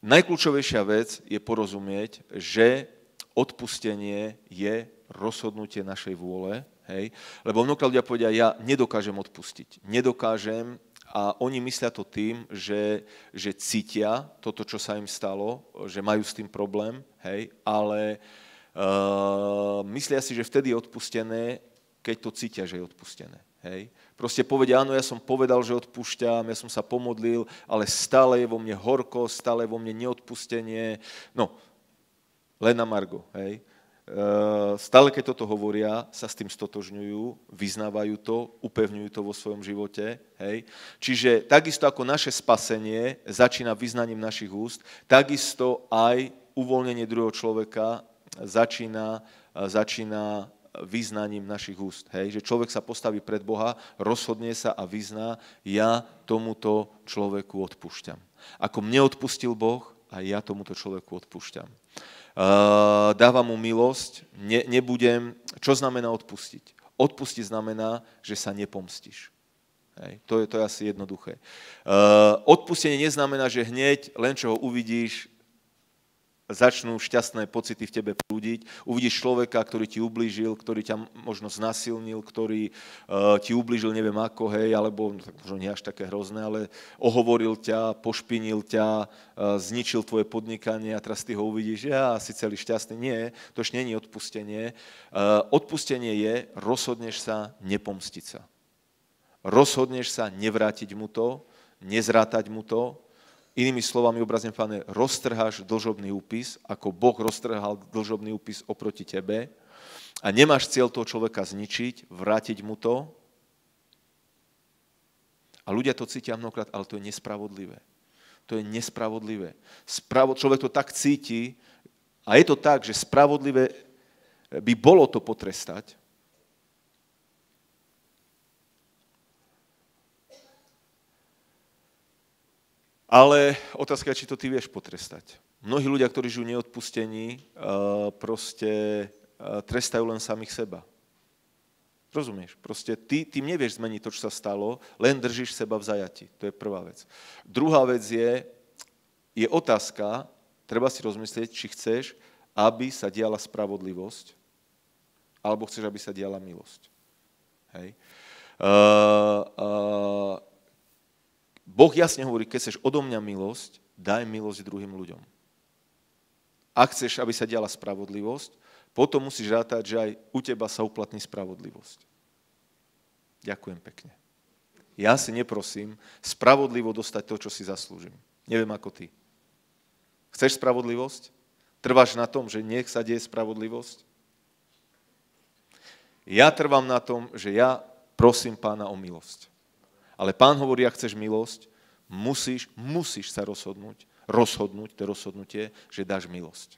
Najkľúčovejšia vec je porozumieť, že odpustenie je rozhodnutie našej vôle, hej? lebo mnohokrát ľudia povedia, ja nedokážem odpustiť, nedokážem a oni myslia to tým, že, že cítia toto, čo sa im stalo, že majú s tým problém, hej, ale uh, myslia si, že vtedy je odpustené, keď to cítia, že je odpustené. Hej. Proste povedia, áno, ja som povedal, že odpúšťam, ja som sa pomodlil, ale stále je vo mne horko, stále je vo mne neodpustenie. No, len na Margo, hej. E, stále, keď toto hovoria, sa s tým stotožňujú, vyznávajú to, upevňujú to vo svojom živote. Hej. Čiže takisto ako naše spasenie začína vyznaním našich úst, takisto aj uvoľnenie druhého človeka začína, e, začína vyznaním našich úst. Hej? Že človek sa postaví pred Boha, rozhodne sa a vyzná, ja tomuto človeku odpúšťam. Ako mne odpustil Boh, a ja tomuto človeku odpúšťam. Uh, dávam mu milosť, ne, nebudem... Čo znamená odpustiť? Odpustiť znamená, že sa nepomstíš. Hej, to, je, to je asi jednoduché. Uh, odpustenie neznamená, že hneď len čo ho uvidíš, začnú šťastné pocity v tebe prúdiť. Uvidíš človeka, ktorý ti ublížil, ktorý ťa možno znasilnil, ktorý e, ti ublížil neviem ako, hej, alebo no, tak možno nie až také hrozné, ale ohovoril ťa, pošpinil ťa, e, zničil tvoje podnikanie a teraz ty ho uvidíš, ja si celý šťastný. Nie, to už nie je odpustenie. E, odpustenie je, rozhodneš sa nepomstiť sa. Rozhodneš sa nevrátiť mu to, nezrátať mu to, Inými slovami, obrazne pane, roztrháš dlžobný úpis, ako Boh roztrhal dlžobný úpis oproti tebe a nemáš cieľ toho človeka zničiť, vrátiť mu to. A ľudia to cítia mnohokrát, ale to je nespravodlivé. To je nespravodlivé. Spravo, človek to tak cíti a je to tak, že spravodlivé by bolo to potrestať, Ale otázka je, či to ty vieš potrestať. Mnohí ľudia, ktorí žijú neodpustení, eh, proste eh, trestajú len samých seba. Rozumieš? Proste ty tým nevieš zmeniť to, čo sa stalo, len držíš seba v zajati. To je prvá vec. Druhá vec je, je otázka, treba si rozmyslieť, či chceš, aby sa diala spravodlivosť, alebo chceš, aby sa diala milosť. Hej? Uh, uh, Boh jasne hovorí, keď chceš odo mňa milosť, daj milosť druhým ľuďom. Ak chceš, aby sa diala spravodlivosť, potom musíš rátať, že aj u teba sa uplatní spravodlivosť. Ďakujem pekne. Ja si neprosím spravodlivo dostať to, čo si zaslúžim. Neviem ako ty. Chceš spravodlivosť? Trváš na tom, že nech sa deje spravodlivosť? Ja trvám na tom, že ja prosím pána o milosť. Ale pán hovorí, ak chceš milosť, musíš, musíš sa rozhodnúť, rozhodnúť, to rozhodnutie, že dáš milosť.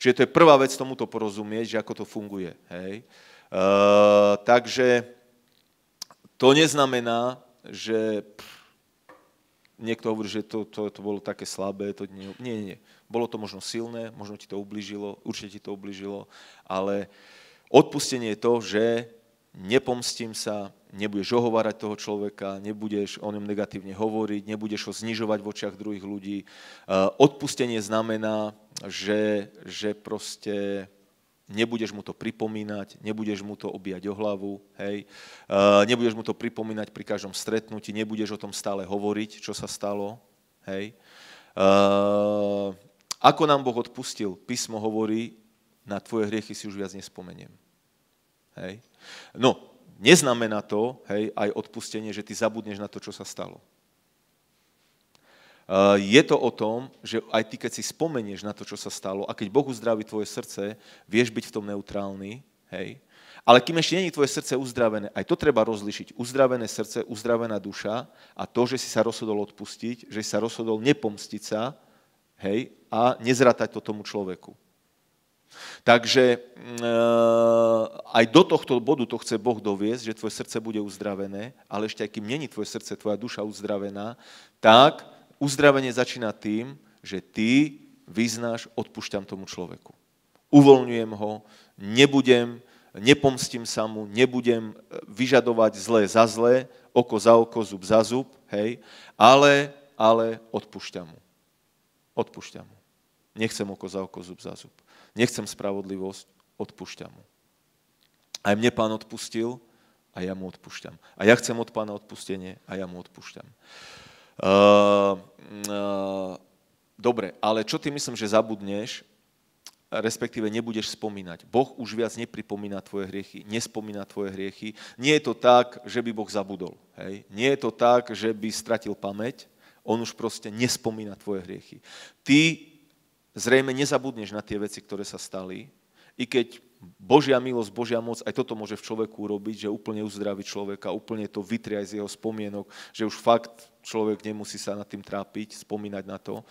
Čiže to je prvá vec tomuto porozumieť, že ako to funguje. Hej? Uh, takže to neznamená, že pff, niekto hovorí, že to, to, to bolo také slabé, to nie, nie, nie. Bolo to možno silné, možno ti to ubližilo, určite ti to ubližilo, ale odpustenie je to, že nepomstím sa, nebudeš ohovárať toho človeka, nebudeš o ňom negatívne hovoriť, nebudeš ho znižovať v očiach druhých ľudí. E, odpustenie znamená, že, že proste nebudeš mu to pripomínať, nebudeš mu to objať o hlavu, hej, e, nebudeš mu to pripomínať pri každom stretnutí, nebudeš o tom stále hovoriť, čo sa stalo, hej. E, ako nám Boh odpustil? Písmo hovorí, na tvoje hriechy si už viac nespomeniem. Hej. No, Neznamená to hej, aj odpustenie, že ty zabudneš na to, čo sa stalo. E, je to o tom, že aj ty, keď si spomenieš na to, čo sa stalo a keď Boh uzdraví tvoje srdce, vieš byť v tom neutrálny, hej, ale kým ešte není tvoje srdce uzdravené, aj to treba rozlišiť. Uzdravené srdce, uzdravená duša a to, že si sa rozhodol odpustiť, že si sa rozhodol nepomstiť sa, hej, a nezratať to tomu človeku. Takže eh, aj do tohto bodu to chce Boh doviesť, že tvoje srdce bude uzdravené, ale ešte aj kým není tvoje srdce, tvoja duša uzdravená, tak uzdravenie začína tým, že ty vyznáš, odpúšťam tomu človeku. Uvoľňujem ho, nebudem, nepomstím sa mu, nebudem eh, vyžadovať zlé za zlé, oko za oko, zub za zub, hej, ale, ale odpúšťam mu. Odpúšťam mu. Nechcem oko za oko, zub za zub nechcem spravodlivosť, odpúšťam mu. Aj mne pán odpustil a ja mu odpúšťam. A ja chcem od pána odpustenie a ja mu odpúšťam. Uh, uh, dobre, ale čo ty myslím, že zabudneš, respektíve nebudeš spomínať. Boh už viac nepripomína tvoje hriechy, nespomína tvoje hriechy. Nie je to tak, že by Boh zabudol. Hej? Nie je to tak, že by stratil pamäť. On už proste nespomína tvoje hriechy. Ty zrejme nezabudneš na tie veci, ktoré sa stali, i keď Božia milosť, Božia moc, aj toto môže v človeku urobiť, že úplne uzdraví človeka, úplne to vytria aj z jeho spomienok, že už fakt človek nemusí sa nad tým trápiť, spomínať na to.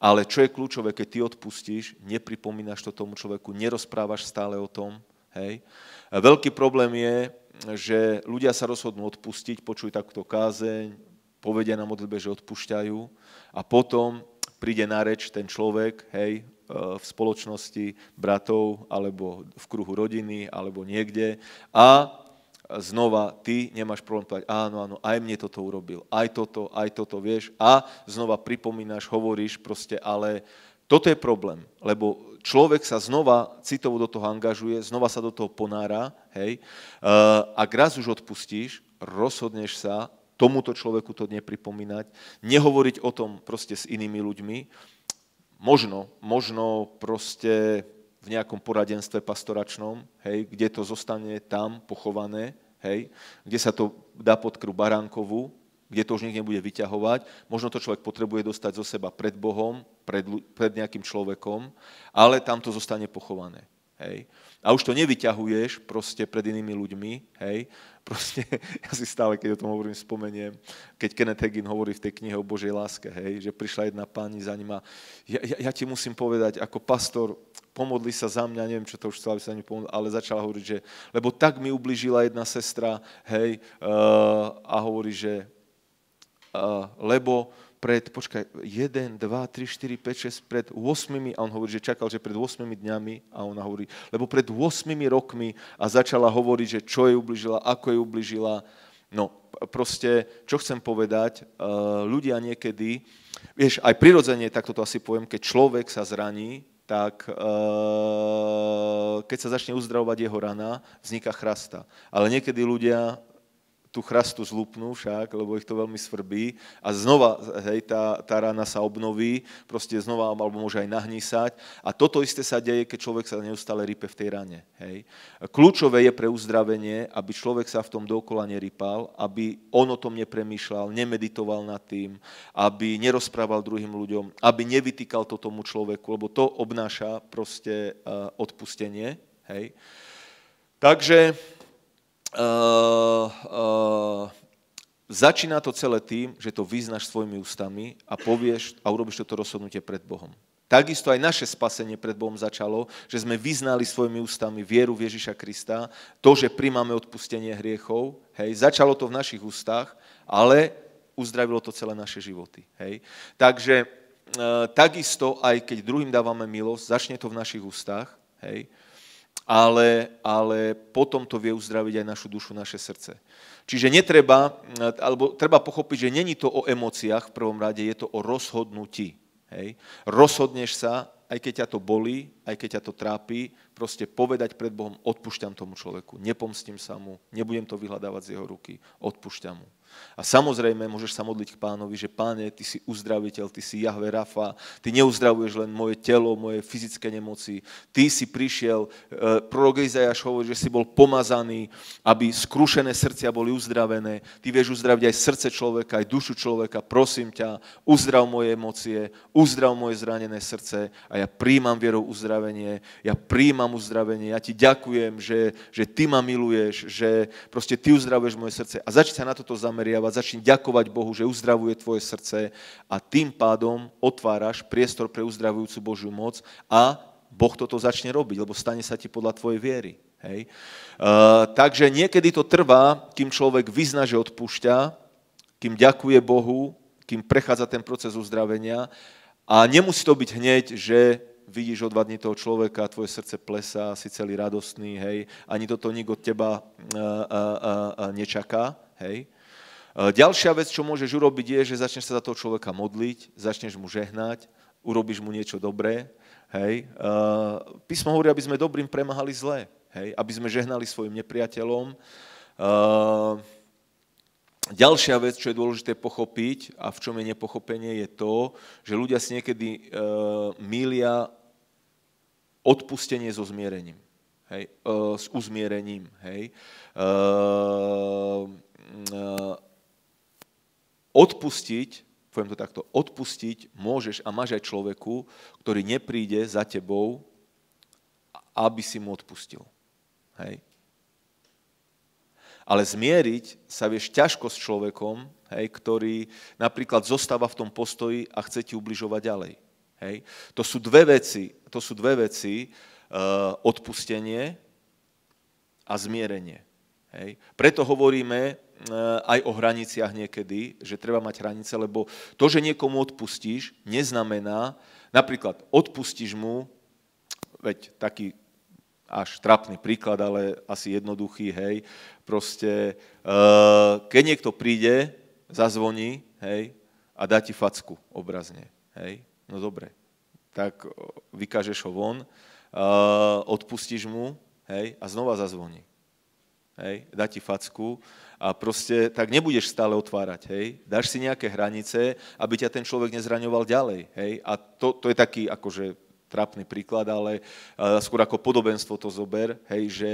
Ale čo je kľúčové, keď ty odpustíš, nepripomínaš to tomu človeku, nerozprávaš stále o tom. Hej? veľký problém je, že ľudia sa rozhodnú odpustiť, počujú takúto kázeň, povedia na modlitbe, že odpúšťajú a potom príde na reč ten človek, hej, e, v spoločnosti bratov, alebo v kruhu rodiny, alebo niekde. A znova ty nemáš problém povedať, áno, áno, aj mne toto urobil, aj toto, aj toto, vieš. A znova pripomínaš, hovoríš proste, ale toto je problém, lebo človek sa znova citovo do toho angažuje, znova sa do toho ponára, hej. E, ak raz už odpustíš, rozhodneš sa tomuto človeku to nepripomínať, nehovoriť o tom proste s inými ľuďmi, možno, možno proste v nejakom poradenstve pastoračnom, hej, kde to zostane tam pochované, hej, kde sa to dá pod krv baránkovú, kde to už nikto nebude vyťahovať. Možno to človek potrebuje dostať zo seba pred Bohom, pred, pred nejakým človekom, ale tam to zostane pochované. Hej a už to nevyťahuješ proste pred inými ľuďmi, hej. Proste, ja si stále, keď o tom hovorím, spomeniem, keď Kenneth Hagin hovorí v tej knihe o Božej láske, hej, že prišla jedna pani za ním a ja, ja, ja ti musím povedať, ako pastor, pomodli sa za mňa, neviem, čo to už chcela by sa ani pomodli, ale začala hovoriť, že lebo tak mi ubližila jedna sestra, hej, uh, a hovorí, že uh, lebo pred, počkaj, 1, 2, 3, 4, 5, 6, pred 8, a on hovorí, že čakal, že pred 8 dňami, a ona hovorí, lebo pred 8 rokmi a začala hovoriť, že čo jej ubližila, ako jej ubližila. No, proste, čo chcem povedať, eh, ľudia niekedy, vieš, aj prirodzene, takto to asi poviem, keď človek sa zraní, tak eh, keď sa začne uzdravovať jeho rana, vzniká chrasta. Ale niekedy ľudia tú chrastu zlupnú však, lebo ich to veľmi svrbí a znova, hej, tá, tá rána sa obnoví, proste znova, alebo môže aj nahnísať. A toto isté sa deje, keď človek sa neustále rype v tej rane. Hej. Kľúčové je pre uzdravenie, aby človek sa v tom dokola nerypal, aby on o tom nepremýšľal, nemeditoval nad tým, aby nerozprával druhým ľuďom, aby nevytýkal to tomu človeku, lebo to obnáša proste eh, odpustenie. Hej. Takže uh, eh, uh, eh, Začína to celé tým, že to vyznaš svojimi ústami a povieš a urobíš toto rozhodnutie pred Bohom. Takisto aj naše spasenie pred Bohom začalo, že sme vyznali svojimi ústami vieru v Ježiša Krista, to, že primáme odpustenie hriechov, hej, začalo to v našich ústach, ale uzdravilo to celé naše životy, hej. Takže e, takisto, aj keď druhým dávame milosť, začne to v našich ústach, hej, ale, ale potom to vie uzdraviť aj našu dušu, naše srdce. Čiže netreba, alebo treba pochopiť, že není to o emóciách v prvom rade, je to o rozhodnutí. Hej? Rozhodneš sa, aj keď ťa to bolí, aj keď ťa to trápi, proste povedať pred Bohom, odpúšťam tomu človeku, nepomstím sa mu, nebudem to vyhľadávať z jeho ruky, odpúšťam mu. A samozrejme, môžeš sa modliť k pánovi, že páne, ty si uzdraviteľ, ty si Jahve Rafa, ty neuzdravuješ len moje telo, moje fyzické nemoci. Ty si prišiel, e, prorok Izajaš hovorí, že si bol pomazaný, aby skrušené srdcia boli uzdravené. Ty vieš uzdraviť aj srdce človeka, aj dušu človeka. Prosím ťa, uzdrav moje emócie, uzdrav moje zranené srdce a ja príjmam vierou uzdravenie, ja príjmam uzdravenie, ja ti ďakujem, že, že ty ma miluješ, že proste ty uzdravuješ moje srdce. A začni sa na toto zamerať zameriavať, začni ďakovať Bohu, že uzdravuje tvoje srdce a tým pádom otváraš priestor pre uzdravujúcu Božiu moc a Boh toto začne robiť, lebo stane sa ti podľa tvojej viery. Hej. Uh, takže niekedy to trvá, kým človek vyzna, že odpúšťa, kým ďakuje Bohu, kým prechádza ten proces uzdravenia a nemusí to byť hneď, že vidíš o dva dní toho človeka, tvoje srdce plesá, si celý radostný, hej, ani toto nik od teba uh, uh, uh, nečaká, hej. Eh, ďalšia vec, čo môžeš urobiť, je, že začneš sa za toho človeka modliť, začneš mu žehnať, urobíš mu niečo dobré. Hej. Eh, písmo hovorí, aby sme dobrým premahali zlé, hej. aby sme žehnali svojim nepriateľom. Eh, ďalšia vec, čo je dôležité pochopiť a v čom je nepochopenie, je to, že ľudia si niekedy e, mília odpustenie so zmierením, hej, e, s uzmierením. Hej. Mm, odpustiť, poviem to takto, odpustiť môžeš a máš aj človeku, ktorý nepríde za tebou, aby si mu odpustil. Hej? Ale zmieriť sa vieš ťažko s človekom, hej, ktorý napríklad zostáva v tom postoji a chce ti ubližovať ďalej. Hej. To sú dve veci, to sú dve veci uh, odpustenie a zmierenie. Hej. Preto hovoríme Eh, aj o hraniciach niekedy, že treba mať hranice, lebo to, že niekomu odpustíš, neznamená, napríklad odpustíš mu, veď taký až trapný príklad, ale asi jednoduchý, hej, proste, eh, keď niekto príde, zazvoní, hej, a dá ti facku obrazne, hej, no dobre, tak eh, vykážeš ho von, odpustíš mu, hej, a znova zazvoní. Hej, dá ti facku a proste tak nebudeš stále otvárať, hej. Dáš si nejaké hranice, aby ťa ten človek nezraňoval ďalej, hej. A to, to je taký akože trápny príklad, ale e, skôr ako podobenstvo to zober, hej, že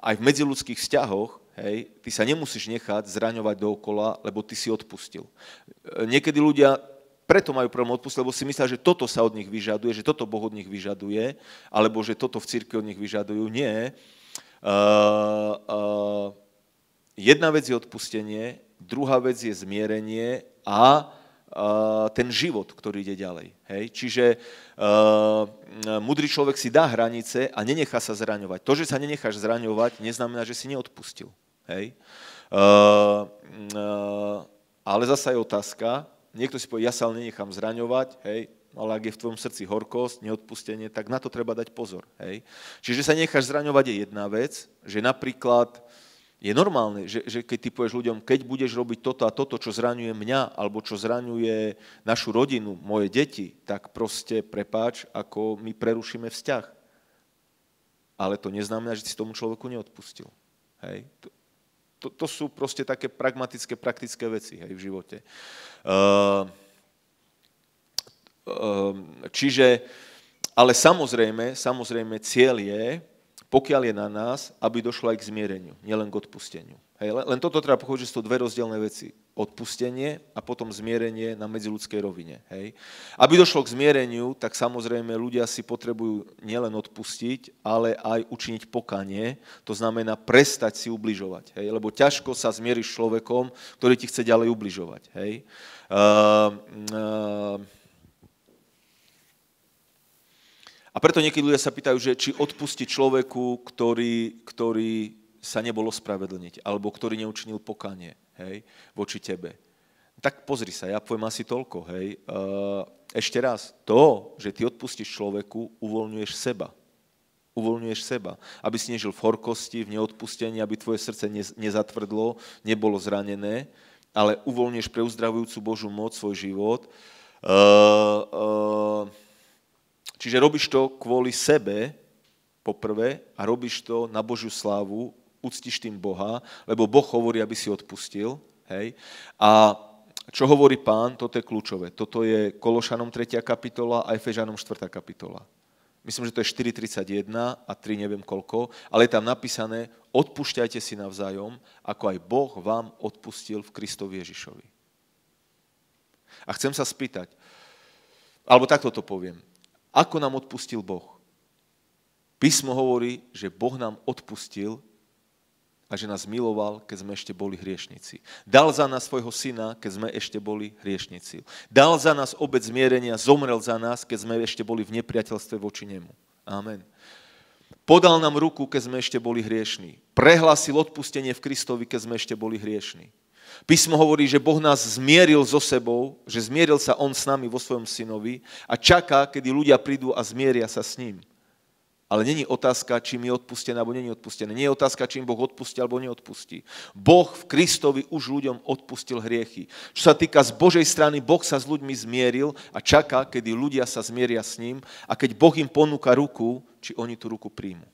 aj v medziludských vzťahoch Hej, ty sa nemusíš nechať zraňovať dookola, lebo ty si odpustil. E, niekedy ľudia preto majú problém odpustiť, lebo si myslia, že toto sa od nich vyžaduje, že toto Boh od nich vyžaduje, alebo že toto v cirkvi od nich vyžadujú. Nie. Uh, uh, Jedna vec je odpustenie, druhá vec je zmierenie a ten život, ktorý ide ďalej. Hej? Čiže uh, mudrý človek si dá hranice a nenechá sa zraňovať. To, že sa nenecháš zraňovať, neznamená, že si neodpustil. Hej? Uh, uh, ale zasa je otázka, niekto si povie, ja sa ale nenechám zraňovať, hej? ale ak je v tvojom srdci horkosť, neodpustenie, tak na to treba dať pozor. Hej? Čiže sa necháš zraňovať je jedna vec, že napríklad je normálne, že, že keď ty povieš ľuďom, keď budeš robiť toto a toto, čo zraňuje mňa, alebo čo zraňuje našu rodinu, moje deti, tak proste prepáč, ako my prerušíme vzťah. Ale to neznamená, že si tomu človeku neodpustil. Hej? To, to, to sú proste také pragmatické, praktické veci hej, v živote. Uh, uh, čiže, ale samozrejme, samozrejme cieľ je, pokiaľ je na nás, aby došlo aj k zmiereniu, nielen k odpusteniu. Hej, len toto treba pochopiť, že sú to dve rozdielne veci. Odpustenie a potom zmierenie na medziludskej rovine. Hej. Aby došlo k zmiereniu, tak samozrejme ľudia si potrebujú nielen odpustiť, ale aj učiniť pokanie. To znamená prestať si ubližovať. Hej. Lebo ťažko sa zmieriš človekom, ktorý ti chce ďalej ubližovať. Hej. Uh, uh, A preto niekedy ľudia sa pýtajú, že či odpustiť človeku, ktorý, ktorý sa nebolo spravedlniť, alebo ktorý neučinil pokanie hej, voči tebe. Tak pozri sa, ja poviem asi toľko, hej. Eh, ešte raz, to, že ty odpustíš človeku, uvoľňuješ seba. Uvoľňuješ seba, aby si nežil v horkosti, v neodpustení, aby tvoje srdce nezatvrdlo, nebolo zranené, ale uvoľňuješ pre uzdravujúcu Božú moc svoj život. Uh, uh, Čiže robíš to kvôli sebe, poprvé, a robíš to na Božiu slávu, uctiš tým Boha, lebo Boh hovorí, aby si odpustil. Hej? A čo hovorí pán, toto je kľúčové. Toto je Kološanom 3. kapitola a Efežanom 4. kapitola. Myslím, že to je 4.31 a 3 neviem koľko, ale je tam napísané, odpúšťajte si navzájom, ako aj Boh vám odpustil v Kristovi Ježišovi. A chcem sa spýtať, alebo takto to poviem. Ako nám odpustil Boh? Písmo hovorí, že Boh nám odpustil a že nás miloval, keď sme ešte boli hriešnici. Dal za nás svojho syna, keď sme ešte boli hriešnici. Dal za nás obec zmierenia, zomrel za nás, keď sme ešte boli v nepriateľstve voči nemu. Amen. Podal nám ruku, keď sme ešte boli hriešní. Prehlásil odpustenie v Kristovi, keď sme ešte boli hriešní. Písmo hovorí, že Boh nás zmieril so sebou, že zmieril sa On s nami vo svojom synovi a čaká, kedy ľudia prídu a zmieria sa s ním. Ale není otázka, či mi je odpustené alebo není odpustené. Nie je otázka, či im Boh odpustí alebo neodpustí. Boh v Kristovi už ľuďom odpustil hriechy. Čo sa týka z Božej strany, Boh sa s ľuďmi zmieril a čaká, kedy ľudia sa zmieria s ním a keď Boh im ponúka ruku, či oni tú ruku príjmu.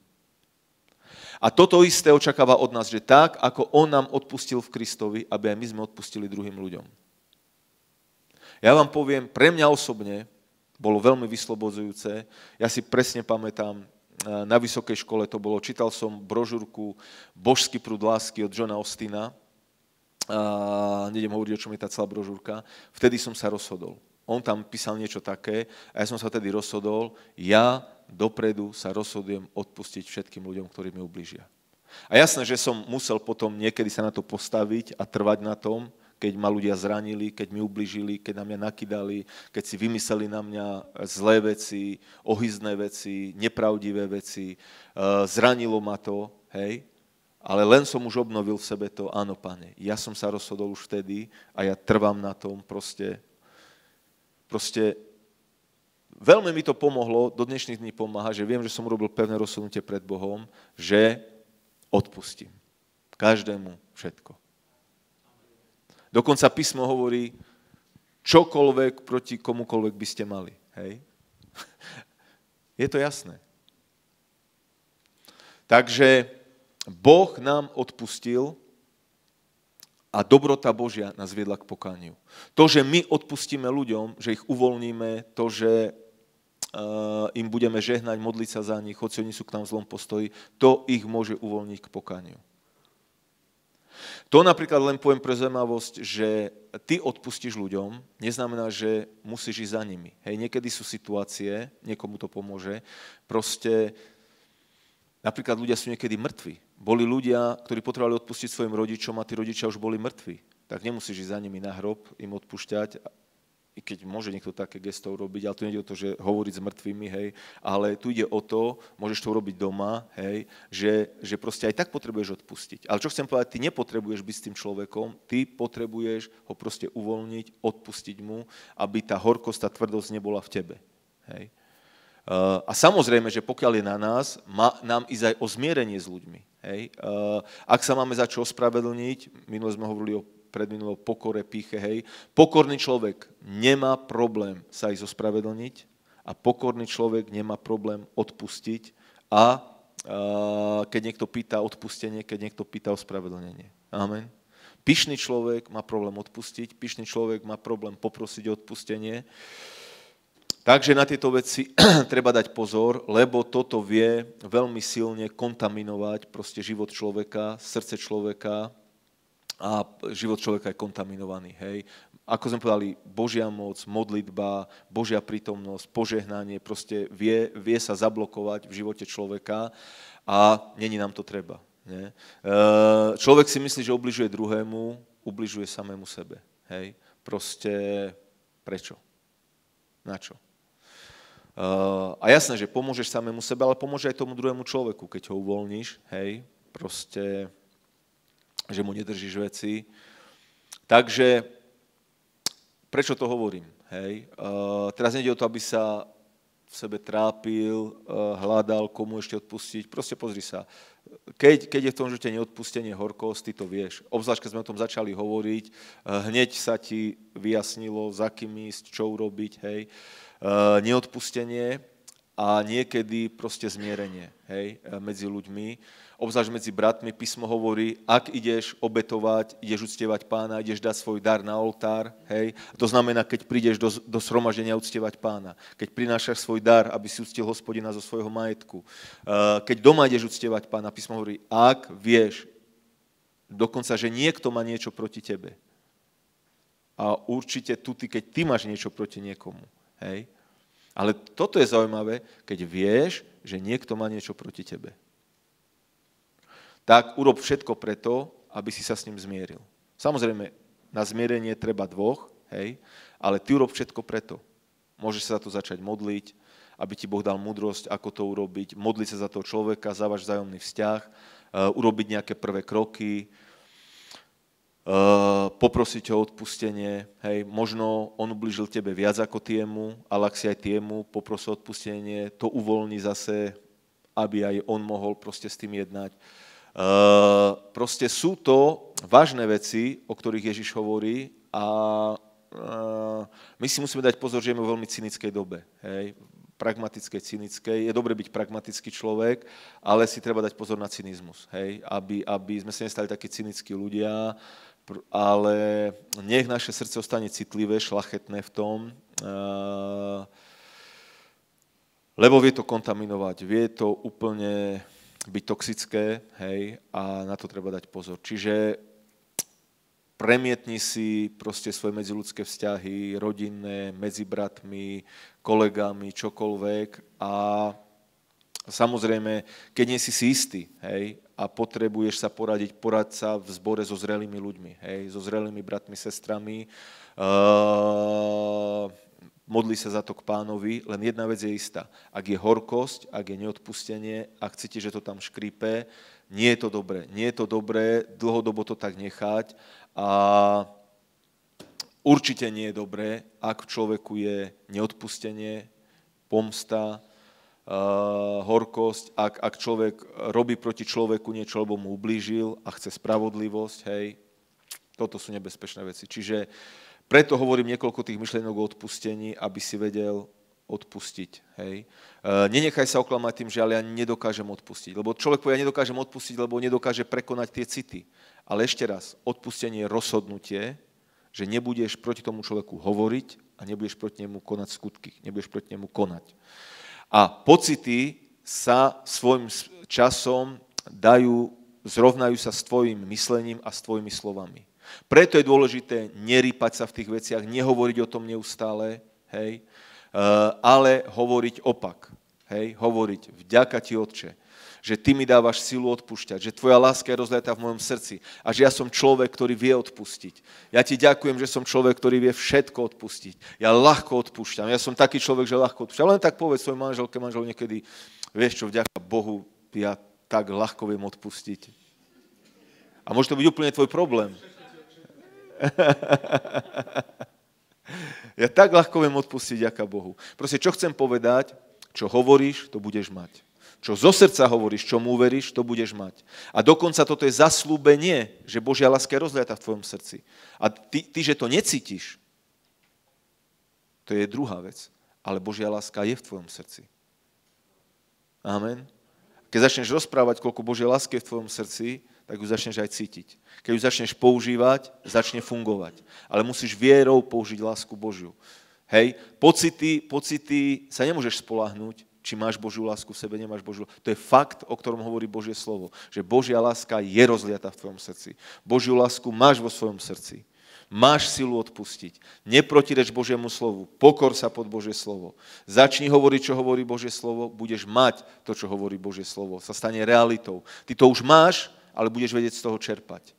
A toto isté očakáva od nás, že tak, ako On nám odpustil v Kristovi, aby aj my sme odpustili druhým ľuďom. Ja vám poviem, pre mňa osobne bolo veľmi vyslobodzujúce. Ja si presne pamätám, eh, na vysokej škole to bolo, čítal som brožúrku Božský prúd lásky od Johna Ostina. nedem hovoriť, o čom je tá celá brožúrka. Vtedy som sa rozhodol. On tam písal niečo také a ja som sa tedy rozhodol, ja dopredu sa rozhodujem odpustiť všetkým ľuďom, ktorí mi ubližia. A jasné, že som musel potom niekedy sa na to postaviť a trvať na tom, keď ma ľudia zranili, keď mi ubližili, keď na mňa nakydali, keď si vymysleli na mňa zlé veci, ohyzné veci, nepravdivé veci, e, zranilo ma to, hej. Ale len som už obnovil v sebe to, áno, pane, ja som sa rozhodol už vtedy a ja trvám na tom, proste, proste veľmi mi to pomohlo, do dnešných dní pomáha, že viem, že som urobil pevné rozhodnutie pred Bohom, že odpustím. Každému všetko. Dokonca písmo hovorí, čokoľvek proti komukoľvek by ste mali. Hej? Je to jasné. Takže Boh nám odpustil a dobrota Božia nás viedla k pokániu. To, že my odpustíme ľuďom, že ich uvoľníme, to, že Eh, im budeme žehnať, modliť sa za nich, hoci oni sú k nám v zlom postoji, to ich môže uvoľniť k pokaniu. To napríklad len poviem pre zaujímavosť, že ty odpustíš ľuďom, neznamená, že musíš ísť za nimi. Hej, niekedy sú situácie, niekomu to pomôže, proste napríklad ľudia sú niekedy mŕtvi. Boli ľudia, ktorí potrebovali odpustiť svojim rodičom a tí rodičia už boli mŕtvi. Tak nemusíš ísť za nimi na hrob, im odpúšťať, i keď môže niekto také gesto urobiť, ale tu nejde o to, že hovoriť s mŕtvými, hej, ale tu ide o to, môžeš to urobiť doma, hej, že, že proste aj tak potrebuješ odpustiť. Ale čo chcem povedať, ty nepotrebuješ byť s tým človekom, ty potrebuješ ho proste uvoľniť, odpustiť mu, aby tá horkosť, tá tvrdosť nebola v tebe, hej. A samozrejme, že pokiaľ je na nás, má nám ísť aj o zmierenie s ľuďmi. Hej? Ak sa máme za čo ospravedlniť, minule sme hovorili o predminulo pokore, píche, hej. Pokorný človek nemá problém sa aj zospravedlniť a pokorný človek nemá problém odpustiť a, keď niekto pýta odpustenie, keď niekto pýta ospravedlnenie. Amen. Pyšný človek má problém odpustiť, pyšný človek má problém poprosiť o odpustenie. Takže na tieto veci treba dať pozor, lebo toto vie veľmi silne kontaminovať proste život človeka, srdce človeka, a život človeka je kontaminovaný. Hej. Ako sme povedali, Božia moc, modlitba, Božia prítomnosť, požehnanie, proste vie, vie sa zablokovať v živote človeka a není nám to treba. Nie? E, človek si myslí, že ubližuje druhému, ubližuje samému sebe. Hej. Proste prečo? Na čo? E, a jasné, že pomôžeš samému sebe, ale pomôže aj tomu druhému človeku, keď ho uvoľníš, hej, proste že mu nedržíš veci. Takže prečo to hovorím? Hej? Uh, teraz nejde o to, aby sa v sebe trápil, uh, hľadal, komu ešte odpustiť. Proste pozri sa. Keď, keď je v tom že neodpustenie, horkosť, ty to vieš. Obzvlášť, keď sme o tom začali hovoriť, uh, hneď sa ti vyjasnilo, za kým ísť, čo urobiť, hej. Uh, neodpustenie a niekedy proste zmierenie, hej, e, medzi ľuďmi obzvlášť medzi bratmi, písmo hovorí, ak ideš obetovať, ideš uctievať pána, ideš dať svoj dar na oltár, hej, to znamená, keď prídeš do, do sromaženia uctievať pána, keď prinášaš svoj dar, aby si uctil hospodina zo svojho majetku, eh, keď doma ideš uctievať pána, písmo hovorí, ak vieš, dokonca, že niekto má niečo proti tebe. A určite tu, ty, keď ty máš niečo proti niekomu, hej, ale toto je zaujímavé, keď vieš, že niekto má niečo proti tebe tak urob všetko preto, aby si sa s ním zmieril. Samozrejme, na zmierenie treba dvoch, hej, ale ty urob všetko preto. Môžeš sa za to začať modliť, aby ti Boh dal múdrosť, ako to urobiť, modliť sa za toho človeka, za váš vzájomný vzťah, eh, urobiť nejaké prvé kroky, eh, poprosiť o odpustenie, hej, možno on ubližil tebe viac ako tiemu, ale ak si aj tiemu poprosi o odpustenie, to uvoľní zase, aby aj on mohol proste s tým jednať. Eh, proste sú to vážne veci, o ktorých Ježiš hovorí a eh, my si musíme dať pozor, že žijeme v veľmi cynickej dobe. Hej? pragmatickej, cynickej. Je dobre byť pragmatický človek, ale si treba dať pozor na cynizmus, hej? Aby, aby sme sa nestali takí cynickí ľudia, ale nech naše srdce ostane citlivé, šlachetné v tom, eh, lebo vie to kontaminovať, vie to úplne byť toxické, hej, a na to treba dať pozor. Čiže premietni si proste svoje medziludské vzťahy, rodinné, medzi bratmi, kolegami, čokoľvek a samozrejme, keď nie si si istý, hej, a potrebuješ sa poradiť, porad sa v zbore so zrelými ľuďmi, hej, so zrelými bratmi, sestrami, uh, modli sa za to k pánovi, len jedna vec je istá. Ak je horkosť, ak je neodpustenie, ak cíti, že to tam škripe, nie je to dobré. Nie je to dobré dlhodobo to tak nechať a určite nie je dobré, ak v človeku je neodpustenie, pomsta, uh, horkosť, ak, ak človek robí proti človeku niečo, lebo mu ublížil a chce spravodlivosť, hej, toto sú nebezpečné veci. Čiže uh, preto hovorím niekoľko tých myšlienok o odpustení, aby si vedel odpustiť. Hej. E, nenechaj sa oklamať tým, že ale ja nedokážem odpustiť. Lebo človek povie, ja nedokážem odpustiť, lebo nedokáže prekonať tie city. Ale ešte raz, odpustenie je rozhodnutie, že nebudeš proti tomu človeku hovoriť a nebudeš proti nemu konať skutky, nebudeš proti nemu konať. A pocity sa svojim časom dajú, zrovnajú sa s tvojim myslením a s tvojimi slovami. Preto je dôležité nerýpať sa v tých veciach, nehovoriť o tom neustále, hej, eh, ale hovoriť opak. Hej, hovoriť, vďaka ti, Otče, že ty mi dávaš silu odpúšťať, že tvoja láska je rozliatá v mojom srdci a že ja som človek, ktorý vie odpustiť. Ja ti ďakujem, že som človek, ktorý vie všetko odpustiť. Ja ľahko odpúšťam. Ja som taký človek, že ľahko odpúšťam. Len tak povedz svojej manželke, manžel niekedy, vieš čo, vďaka Bohu, ja tak ľahko viem odpustiť. A môže to byť úplne tvoj problém. ja tak ľahko viem odpustiť, ďaká Bohu. Proste, čo chcem povedať, čo hovoríš, to budeš mať. Čo zo srdca hovoríš, čo mu veríš, to budeš mať. A dokonca toto je zaslúbenie, že Božia láska je rozliata v tvojom srdci. A ty, ty, že to necítiš, to je druhá vec. Ale Božia láska je v tvojom srdci. Amen. Keď začneš rozprávať, koľko Božia láska je v tvojom srdci, tak ju začneš aj cítiť. Keď ju začneš používať, začne fungovať. Ale musíš vierou použiť lásku Božiu. Hej, pocity, pocity sa nemôžeš spolahnúť, či máš Božiu lásku v sebe, nemáš Božiu To je fakt, o ktorom hovorí Božie slovo. Že Božia láska je rozliata v tvojom srdci. Božiu lásku máš vo svojom srdci. Máš silu odpustiť. Neprotireč Božiemu slovu. Pokor sa pod Božie slovo. Začni hovoriť, čo hovorí Božie slovo. Budeš mať to, čo hovorí Božie slovo. Sa stane realitou. Ty to už máš, ale budeš vedieť z toho čerpať.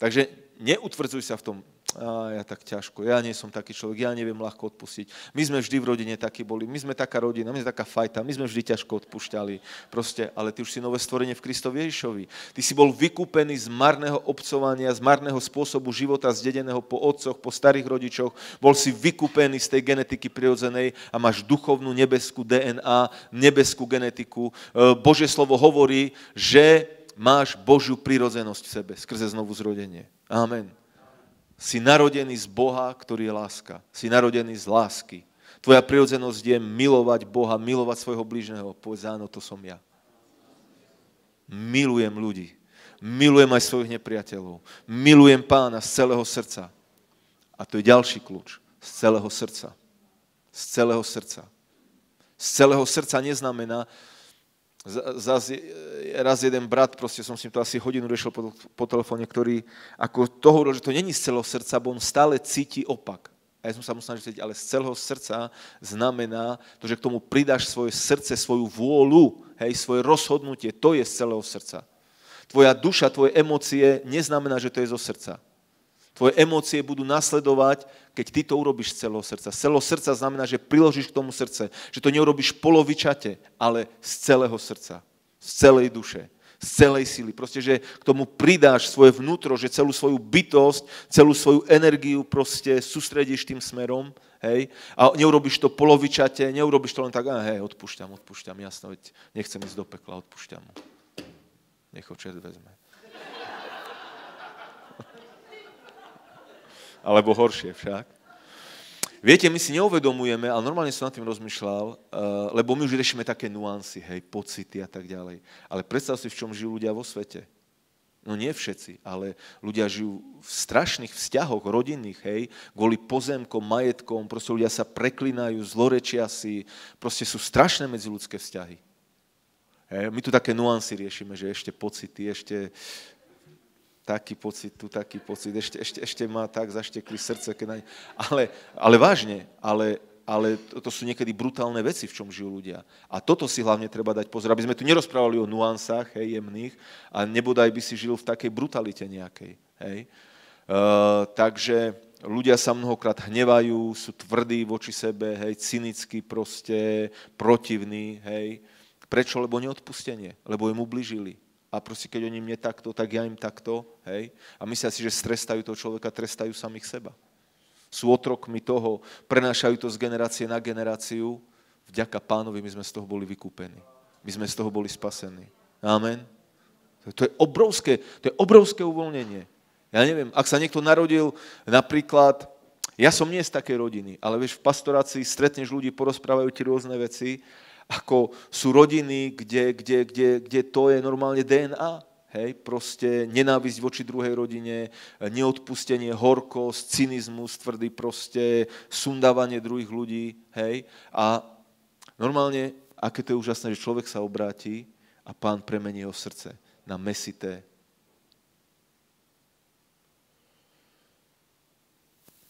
Takže neutvrdzuj sa v tom a ja tak ťažko, ja nie som taký človek, ja neviem ľahko odpustiť. My sme vždy v rodine takí boli, my sme taká rodina, my sme taká fajta, my sme vždy ťažko odpúšťali. Proste, ale ty už si nové stvorenie v Kristovi Ježišovi. Ty si bol vykúpený z marného obcovania, z marného spôsobu života zdedeného po otcoch, po starých rodičoch. Bol si vykúpený z tej genetiky prirodzenej a máš duchovnú nebeskú DNA, nebeskú genetiku. E, Bože slovo hovorí, že máš Božiu prirodzenosť v sebe skrze znovu zrodenie. Amen. Si narodený z Boha, ktorý je láska. Si narodený z lásky. Tvoja prirodzenosť je milovať Boha, milovať svojho blížneho. Povedz, áno, to som ja. Milujem ľudí. Milujem aj svojich nepriateľov. Milujem pána z celého srdca. A to je ďalší kľúč. Z celého srdca. Z celého srdca. Z celého srdca neznamená, Zaz, e, raz jeden brat, proste som si to asi hodinu riešil po, po telefóne, ktorý ako to hovoril, že to není z celého srdca, bo on stále cíti opak. A ja som sa musel cítiť, ale z celého srdca znamená to, že k tomu pridáš svoje srdce, svoju vôľu, hej, svoje rozhodnutie, to je z celého srdca. Tvoja duša, tvoje emócie neznamená, že to je zo srdca. Tvoje emócie budú nasledovať, keď ty to urobíš z celého srdca. Z celého srdca znamená, že priložíš k tomu srdce. Že to neurobíš polovičate, ale z celého srdca. Z celej duše. Z celej sily. Proste, že k tomu pridáš svoje vnútro, že celú svoju bytosť, celú svoju energiu proste sústredíš tým smerom. Hej? A neurobiš to polovičate, neurobiš to len tak, a hej, odpúšťam, odpúšťam, jasno, nechcem ísť do pekla, odpúšťam. Nech ho čert vezme. alebo horšie však. Viete, my si neuvedomujeme, ale normálne som nad tým rozmýšľal, eh, lebo my už riešime také nuancy, hej, pocity a tak ďalej. Ale predstav si, v čom žijú ľudia vo svete. No nie všetci, ale ľudia žijú v strašných vzťahoch rodinných, hej, kvôli pozemkom, majetkom, proste ľudia sa preklinajú, zlorečia si, proste sú strašné medziludské vzťahy. Hej, my tu také nuancy riešime, že ešte pocity, ešte taký pocit, tu taký pocit, ešte, ešte, ešte má tak zaštekli srdce, keď ne... ale, ale vážne, ale, ale to, to sú niekedy brutálne veci, v čom žijú ľudia. A toto si hlavne treba dať pozor, aby sme tu nerozprávali o nuansách, hej, jemných, a nebodaj by si žil v takej brutalite nejakej, hej. Uh, takže ľudia sa mnohokrát hnevajú, sú tvrdí voči sebe, hej, cynickí proste, protivní, hej. Prečo? Lebo neodpustenie, lebo im ubližili a proste keď oni mne takto, tak ja im takto, hej. A myslia si, že strestajú toho človeka, trestajú samých seba. Sú otrokmi toho, prenášajú to z generácie na generáciu. Vďaka pánovi my sme z toho boli vykúpení. My sme z toho boli spasení. Amen. To je obrovské, to je obrovské uvoľnenie. Ja neviem, ak sa niekto narodil napríklad, ja som nie z takej rodiny, ale vieš, v pastorácii stretneš ľudí, porozprávajú ti rôzne veci ako sú rodiny, kde, kde, kde, kde to je normálne DNA. Hej, proste nenávisť voči druhej rodine, neodpustenie, horkosť, cynizmus tvrdý, proste sundávanie druhých ľudí. Hej. A normálne, aké to je úžasné, že človek sa obráti a pán premení jeho srdce na mesité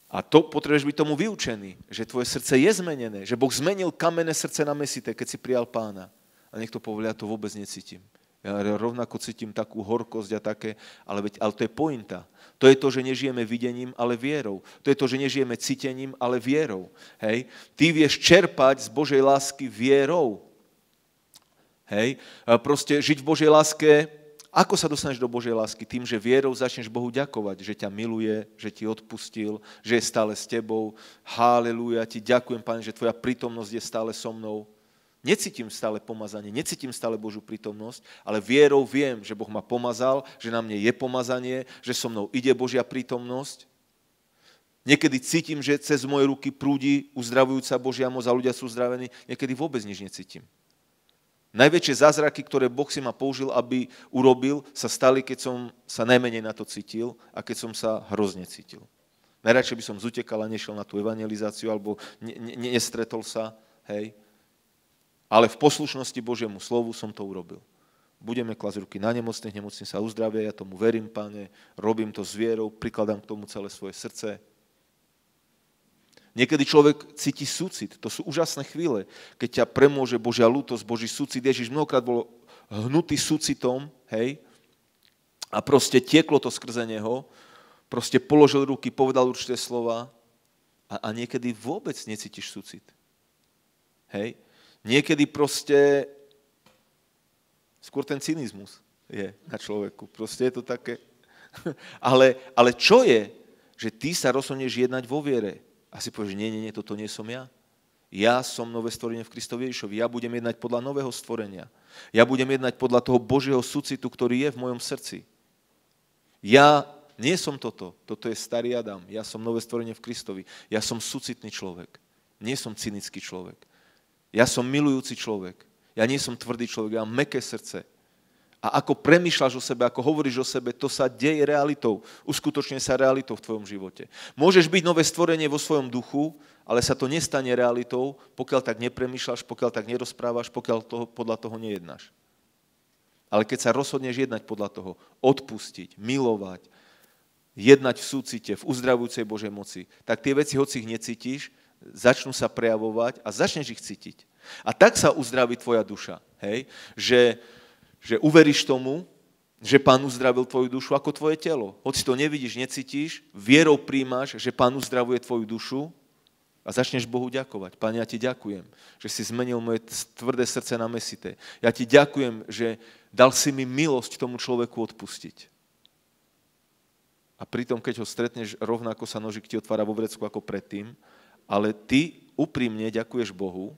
A to potrebuješ byť tomu vyučený, že tvoje srdce je zmenené, že Boh zmenil kamenné srdce na mesité, keď si prijal pána. A niekto povedal, ja to vôbec necítim. Ja rovnako cítim takú horkosť a také, ale, veď, ale to je pointa. To je to, že nežijeme videním, ale vierou. To je to, že nežijeme cítením, ale vierou. Hej? Ty vieš čerpať z Božej lásky vierou. Hej? Proste žiť v Božej láske ako sa dostaneš do Božej lásky? Tým, že vierou začneš Bohu ďakovať, že ťa miluje, že ti odpustil, že je stále s tebou. Haleluja, ti ďakujem, Pane, že tvoja prítomnosť je stále so mnou. Necítim stále pomazanie, necítim stále Božú prítomnosť, ale vierou viem, že Boh ma pomazal, že na mne je pomazanie, že so mnou ide Božia prítomnosť. Niekedy cítim, že cez moje ruky prúdi uzdravujúca Božia moc a ľudia sú zdravení. niekedy vôbec nič necítim. Najväčšie zázraky, ktoré Boh si ma použil, aby urobil, sa stali, keď som sa najmenej na to cítil a keď som sa hrozne cítil. Najradšej by som zutekal a nešiel na tú evangelizáciu alebo nestretol sa, hej. Ale v poslušnosti Božiemu slovu som to urobil. Budeme klasť ruky na nemocných, nemocní sa uzdravia, ja tomu verím, pane, robím to s vierou, prikladám k tomu celé svoje srdce, Niekedy človek cíti súcit. To sú úžasné chvíle, keď ťa premôže Božia lútosť, Boží súcit. Ježiš mnohokrát bol hnutý súcitom, hej, a proste tieklo to skrze neho, proste položil ruky, povedal určité slova a, a niekedy vôbec necítiš súcit. Hej? Niekedy proste skôr ten cynizmus je na človeku. Proste je to také. ale, ale čo je, že ty sa rozhodneš jednať vo viere. A si povieš, nie, nie, nie, toto nie som ja. Ja som nové stvorenie v Kristovi Ježišovi. Ja budem jednať podľa nového stvorenia. Ja budem jednať podľa toho Božieho sucitu, ktorý je v mojom srdci. Ja nie som toto. Toto je starý Adam. Ja som nové stvorenie v Kristovi. Ja som sucitný človek. Nie som cynický človek. Ja som milujúci človek. Ja nie som tvrdý človek. Ja mám meké srdce. A ako premyšľaš o sebe, ako hovoríš o sebe, to sa deje realitou. Uskutočne sa realitou v tvojom živote. Môžeš byť nové stvorenie vo svojom duchu, ale sa to nestane realitou, pokiaľ tak nepremýšľaš, pokiaľ tak nerozprávaš, pokiaľ toho, podľa toho nejednáš. Ale keď sa rozhodneš jednať podľa toho, odpustiť, milovať, jednať v súcite, v uzdravujúcej Božej moci, tak tie veci, hoci ich necítiš, začnú sa prejavovať a začneš ich cítiť. A tak sa uzdraví tvoja duša. Hej? Že, že uveríš tomu, že Pán uzdravil tvoju dušu ako tvoje telo. Hoci to nevidíš, necítiš, vierou príjmaš, že Pán uzdravuje tvoju dušu a začneš Bohu ďakovať. Pán, ja ti ďakujem, že si zmenil moje tvrdé srdce na mesité. Ja ti ďakujem, že dal si mi milosť tomu človeku odpustiť. A pritom, keď ho stretneš, rovnako sa nožik ti otvára vo vrecku ako predtým, ale ty úprimne ďakuješ Bohu,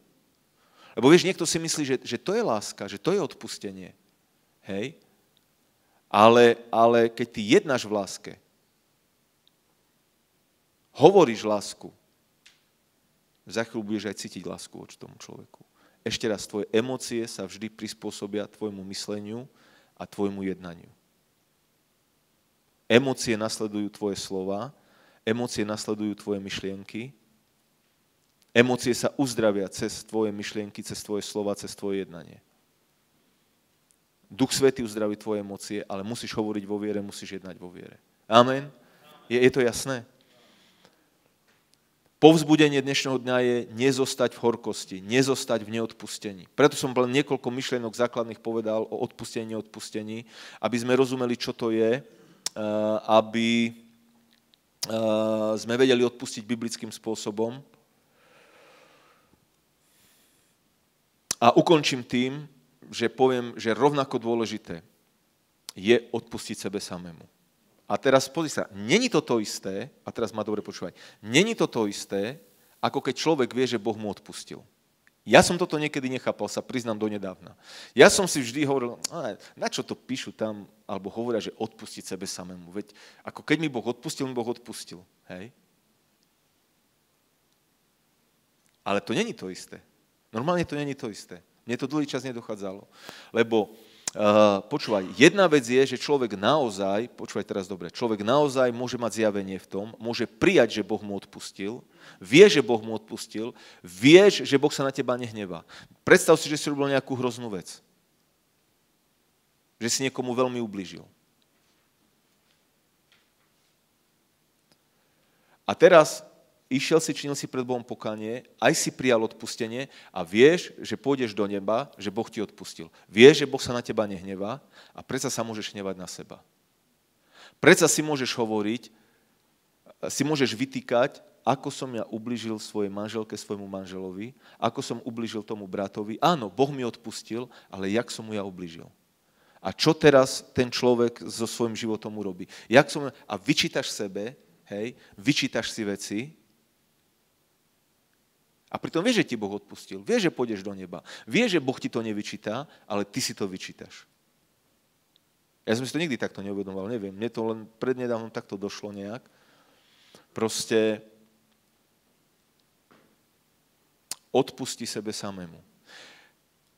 lebo vieš, niekto si myslí, že, že to je láska, že to je odpustenie. Hej? Ale, ale keď ty jednáš v láske, hovoríš lásku, za chvíľu budeš aj cítiť lásku voči tomu človeku. Ešte raz, tvoje emócie sa vždy prispôsobia tvojmu mysleniu a tvojmu jednaniu. Emócie nasledujú tvoje slova, emócie nasledujú tvoje myšlienky, emócie sa uzdravia cez tvoje myšlienky, cez tvoje slova, cez tvoje jednanie. Duch Svetý uzdraví tvoje emócie, ale musíš hovoriť vo viere, musíš jednať vo viere. Amen? Je, je to jasné? Povzbudenie dnešného dňa je nezostať v horkosti, nezostať v neodpustení. Preto som len niekoľko myšlienok základných povedal o odpustení, neodpustení, aby sme rozumeli, čo to je, eh, aby eh, sme vedeli odpustiť biblickým spôsobom. A ukončím tým, že poviem, že rovnako dôležité je odpustiť sebe samému. A teraz pozri sa, není to to isté, a teraz ma dobre počúvať, není to to isté, ako keď človek vie, že Boh mu odpustil. Ja som toto niekedy nechápal, sa priznám do nedávna. Ja som si vždy hovoril, na čo to píšu tam, alebo hovoria, že odpustiť sebe samému. Veď ako keď mi Boh odpustil, mi Boh odpustil. Hej? Ale to není to isté. Normálne to není to isté. Mne to dlhý čas nedochádzalo. Lebo Uh, počúvaj, jedna vec je, že človek naozaj, počúvaj teraz dobre, človek naozaj môže mať zjavenie v tom, môže prijať, že Boh mu odpustil, vie, že Boh mu odpustil, vieš, že Boh sa na teba nehnevá. Predstav si, že si robil nejakú hroznú vec. Že si niekomu veľmi ubližil. A teraz išiel si, činil si pred Bohom pokanie, aj si prijal odpustenie a vieš, že pôjdeš do neba, že Boh ti odpustil. Vieš, že Boh sa na teba nehnevá a predsa sa môžeš hnevať na seba. Predsa si môžeš hovoriť, si môžeš vytýkať, ako som ja ubližil svojej manželke, svojmu manželovi, ako som ubližil tomu bratovi. Áno, Boh mi odpustil, ale jak som mu ja ubližil? A čo teraz ten človek so svojím životom urobí? Jak som... A vyčítaš sebe, hej, vyčítaš si veci, a pritom vie, že ti Boh odpustil, vie, že pôjdeš do neba, vie, že Boh ti to nevyčítá, ale ty si to vyčítaš. Ja som si to nikdy takto neuvedomoval, neviem. Mne to len prednedávno takto došlo nejak. Proste odpusti sebe samému.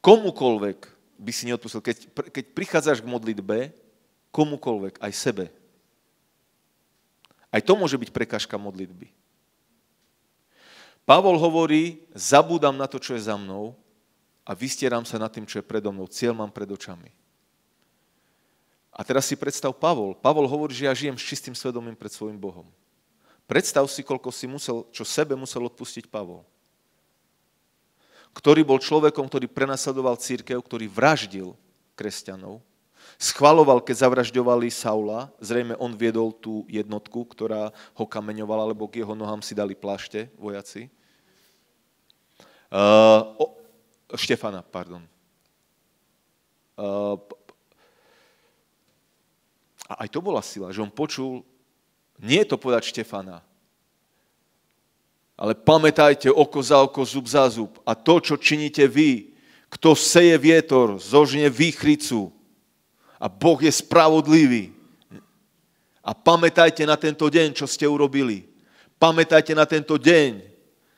Komukolvek by si neodpustil, keď, keď prichádzaš k modlitbe, komukolvek, aj sebe. Aj to môže byť prekažka modlitby. Pavol hovorí, zabúdam na to, čo je za mnou a vystieram sa na tým, čo je predo mnou. Cieľ mám pred očami. A teraz si predstav Pavol. Pavol hovorí, že ja žijem s čistým svedomím pred svojim Bohom. Predstav si, koľko si musel, čo sebe musel odpustiť Pavol ktorý bol človekom, ktorý prenasledoval církev, ktorý vraždil kresťanov, schvaloval, keď zavražďovali Saula. Zrejme on viedol tú jednotku, ktorá ho kameňovala, lebo k jeho nohám si dali plášte vojaci. Uh, o, Štefana, pardon. Uh, a aj to bola sila, že on počul, nie je to povedať Štefana, ale pamätajte oko za oko, zub za zub. A to, čo činíte vy, kto seje vietor, zožne výchricu a Boh je spravodlivý. A pamätajte na tento deň, čo ste urobili. Pamätajte na tento deň,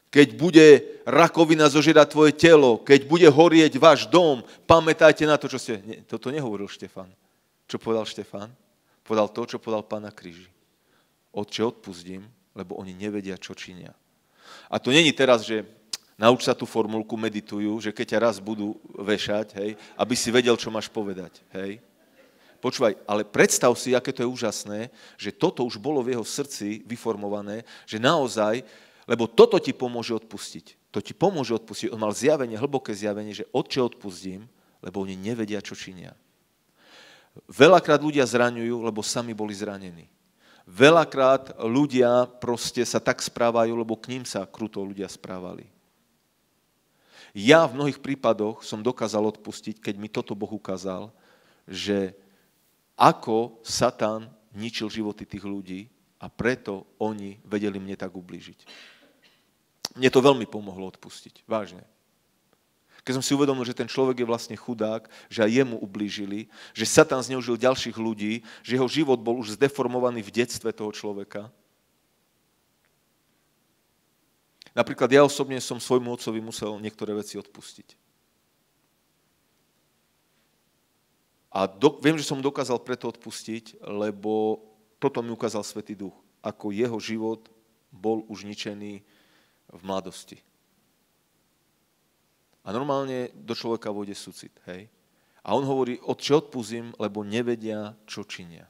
keď bude rakovina zožierať tvoje telo, keď bude horieť váš dom, pamätajte na to, čo ste... Nie, toto nehovoril Štefan. Čo povedal Štefan? Povedal to, čo povedal pána kríži. Otče, odpustím, lebo oni nevedia, čo činia. A to není teraz, že nauč sa tú formulku, meditujú, že keď ťa raz budú vešať, hej, aby si vedel, čo máš povedať. Hej. Počúvaj, ale predstav si, aké to je úžasné, že toto už bolo v jeho srdci vyformované, že naozaj, lebo toto ti pomôže odpustiť. To ti pomôže odpustiť. On mal zjavenie, hlboké zjavenie, že odče odpustím, lebo oni nevedia, čo činia. Veľakrát ľudia zraňujú, lebo sami boli zranení. Veľakrát ľudia proste sa tak správajú, lebo k ním sa kruto ľudia správali. Ja v mnohých prípadoch som dokázal odpustiť, keď mi toto Boh ukázal, že ako Satan ničil životy tých ľudí a preto oni vedeli mne tak ublížiť. Mne to veľmi pomohlo odpustiť, vážne. Keď som si uvedomil, že ten človek je vlastne chudák, že aj jemu ublížili, že Satan zneužil ďalších ľudí, že jeho život bol už zdeformovaný v detstve toho človeka. Napríklad ja osobne som svojmu otcovi musel niektoré veci odpustiť. A do, viem, že som dokázal preto odpustiť, lebo toto mi ukázal Svetý Duch, ako jeho život bol už ničený v mladosti. A normálne do človeka vôjde sucit, hej? A on hovorí, čo odpúzim, lebo nevedia, čo činia.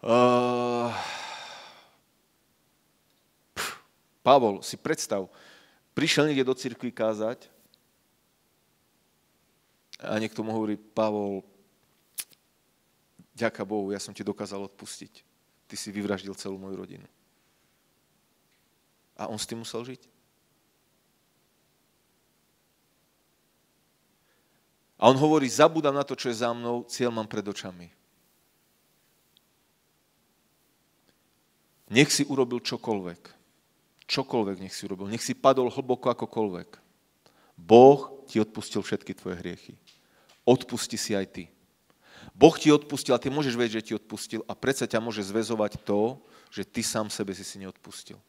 Uh, Pavol, si predstav, prišiel niekde do cirkvi kázať a niekto mu hovorí, Pavol, ďaká Bohu, ja som ti dokázal odpustiť. Ty si vyvraždil celú moju rodinu. A on s tým musel žiť. A on hovorí, zabudám na to, čo je za mnou, cieľ mám pred očami. Nech si urobil čokoľvek. Čokoľvek nech si urobil. Nech si padol hlboko akokoľvek. Boh ti odpustil všetky tvoje hriechy odpusti si aj ty. Boh ti odpustil a ty môžeš vedieť, že ti odpustil a predsa ťa môže zväzovať to, že ty sám sebe si si neodpustil.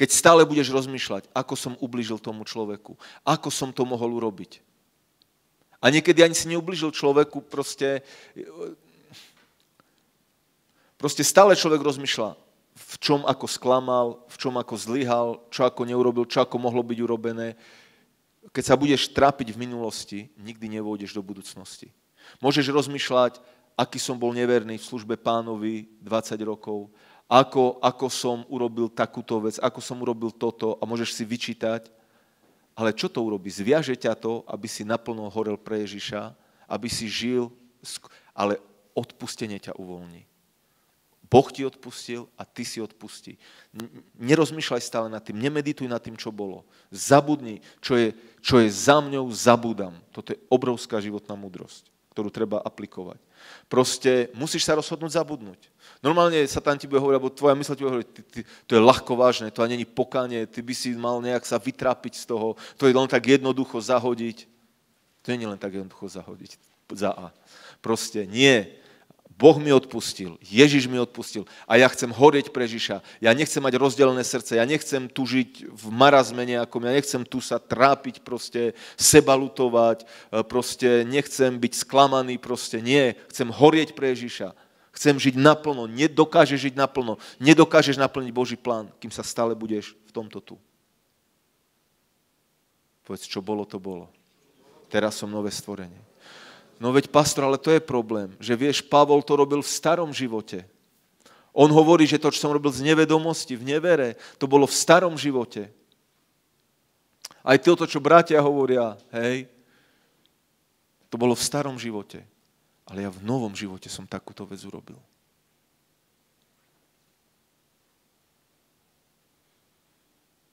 Keď stále budeš rozmýšľať, ako som ubližil tomu človeku, ako som to mohol urobiť. A niekedy ani si neubližil človeku, proste, proste stále človek rozmýšľa, v čom ako sklamal, v čom ako zlyhal, čo ako neurobil, čo ako mohlo byť urobené, keď sa budeš trápiť v minulosti, nikdy nevôjdeš do budúcnosti. Môžeš rozmýšľať, aký som bol neverný v službe pánovi 20 rokov, ako, ako som urobil takúto vec, ako som urobil toto a môžeš si vyčítať. Ale čo to urobí? Zviaže ťa to, aby si naplno horel pre Ježiša, aby si žil, ale odpustenie ťa uvoľní. Boh ti odpustil a ty si odpustí. Nerozmýšľaj stále nad tým, nemedituj nad tým, čo bolo. Zabudni, čo je, čo je za mňou, zabudám. Toto je obrovská životná múdrosť, ktorú treba aplikovať. Proste musíš sa rozhodnúť zabudnúť. Normálne Satan ti bude hovoriť, alebo tvoja mysl ti bude hovoriť, ty, ty, to je ľahko vážne, to ani není pokanie, ty by si mal nejak sa vytrápiť z toho, to je len tak jednoducho zahodiť. To nie je len tak jednoducho zahodiť. Za A. Proste nie. Boh mi odpustil, Ježiš mi odpustil a ja chcem horeť pre Ježiša. Ja nechcem mať rozdelené srdce, ja nechcem tu žiť v marazme nejakom, ja nechcem tu sa trápiť, proste seba lutovať, e, proste nechcem byť sklamaný, proste nie. Chcem horieť pre Ježiša. Chcem žiť naplno, nedokážeš žiť naplno, nedokážeš naplniť Boží plán, kým sa stále budeš v tomto tu. Povedz, čo bolo, to bolo. Teraz som nové stvorenie. No veď pastor, ale to je problém, že vieš, Pavol to robil v starom živote. On hovorí, že to, čo som robil z nevedomosti, v nevere, to bolo v starom živote. Aj toto, čo bratia hovoria, hej, to bolo v starom živote. Ale ja v novom živote som takúto vec urobil.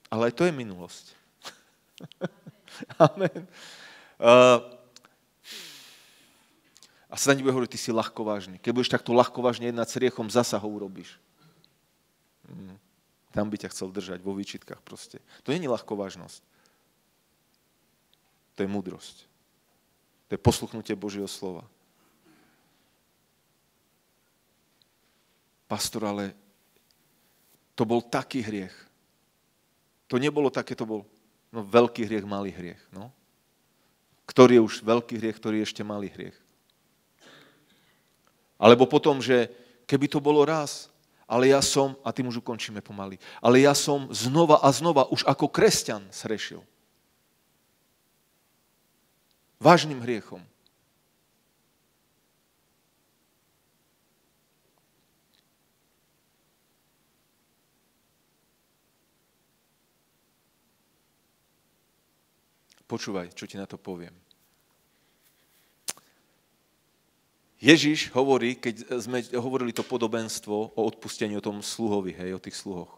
Ale aj to je minulosť. Amen. Uh, a sa na nebude hovoriť, ty si ľahkovážny. Keď budeš takto ľahkovážne jednať s riechom, zasa ho urobíš. Mm. Tam by ťa chcel držať, vo výčitkách proste. To nie je ľahkovážnosť. To je múdrosť. To je posluchnutie Božieho slova. Pastor, ale to bol taký hriech. To nebolo také, to bol no, veľký hriech, malý hriech. No. Ktorý je už veľký hriech, ktorý je ešte malý hriech. Alebo potom, že keby to bolo raz, ale ja som, a tým už ukončíme pomaly, ale ja som znova a znova už ako kresťan srešil. Vážnym hriechom. Počúvaj, čo ti na to poviem. Ježiš hovorí, keď sme hovorili to podobenstvo o odpustení, o tom sluhovi, hej, o tých sluhoch.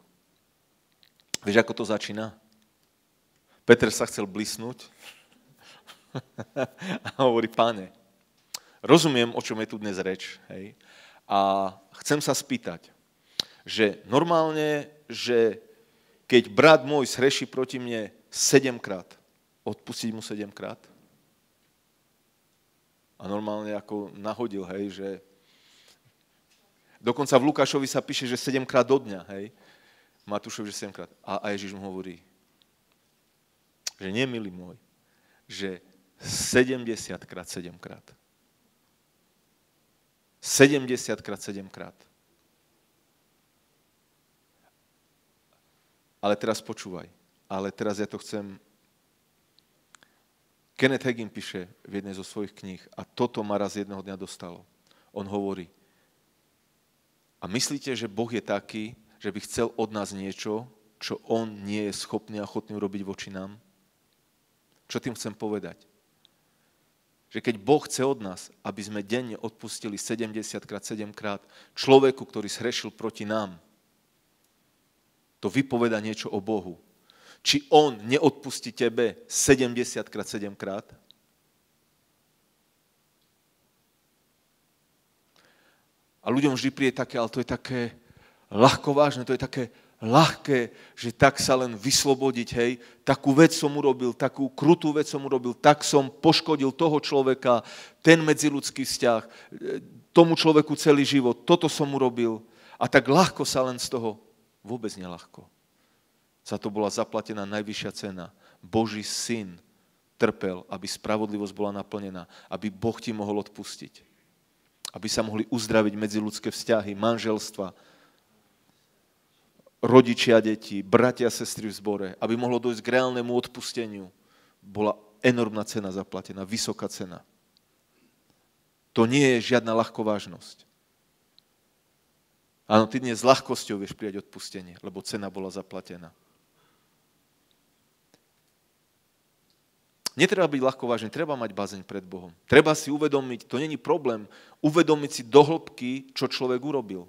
Vieš, ako to začína? Peter sa chcel blisnúť a hovorí, páne, rozumiem, o čom je tu dnes reč, hej, a chcem sa spýtať, že normálne, že keď brat môj zhreší proti mne sedemkrát, odpustiť mu sedemkrát? krát? A normálne ako nahodil, hej, že... Dokonca v Lukášovi sa píše, že sedemkrát do dňa, hej. Matúšovi, že sedemkrát. A, a Ježiš mu hovorí, že nie, milý môj, že 70 krát 7 krát. 70 krát 7 krát. Ale teraz počúvaj. Ale teraz ja to chcem Kenneth Hagin píše v jednej zo svojich kníh a toto ma raz jedného dňa dostalo. On hovorí, a myslíte, že Boh je taký, že by chcel od nás niečo, čo On nie je schopný a ochotný urobiť voči nám? Čo tým chcem povedať? Že keď Boh chce od nás, aby sme denne odpustili 70 krát 7 krát človeku, ktorý shrešil proti nám, to vypoveda niečo o Bohu či on neodpustí tebe 70 krát 7 krát? A ľuďom vždy príde také, ale to je také ľahko vážne, to je také ľahké, že tak sa len vyslobodiť, hej, takú vec som urobil, takú krutú vec som urobil, tak som poškodil toho človeka, ten medziludský vzťah, e, tomu človeku celý život, toto som urobil. A tak ľahko sa len z toho, vôbec nelahko. Za to bola zaplatená najvyššia cena. Boží syn trpel, aby spravodlivosť bola naplnená, aby Boh ti mohol odpustiť, aby sa mohli uzdraviť medziludské vzťahy, manželstva, rodičia deti, bratia a sestry v zbore, aby mohlo dojsť k reálnemu odpusteniu. Bola enormná cena zaplatená, vysoká cena. To nie je žiadna ľahkovážnosť. Áno, ty dnes s ľahkosťou vieš prijať odpustenie, lebo cena bola zaplatená. Netreba byť ľahko treba mať bázeň pred Bohom. Treba si uvedomiť, to není problém, uvedomiť si do hĺbky, čo človek urobil.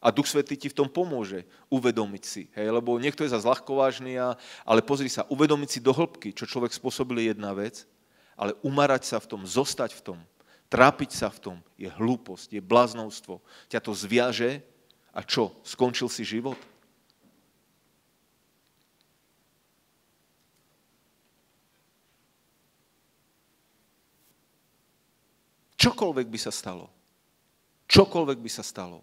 A Duch Svetý ti v tom pomôže uvedomiť si. Hej? Lebo niekto je zase ľahkovážny, a, ale pozri sa, uvedomiť si do hĺbky, čo človek spôsobil je jedna vec, ale umarať sa v tom, zostať v tom, trápiť sa v tom je hlúposť, je bláznovstvo. Ťa to zviaže a čo? Skončil si život? Čokoľvek by sa stalo. Čokoľvek by sa stalo.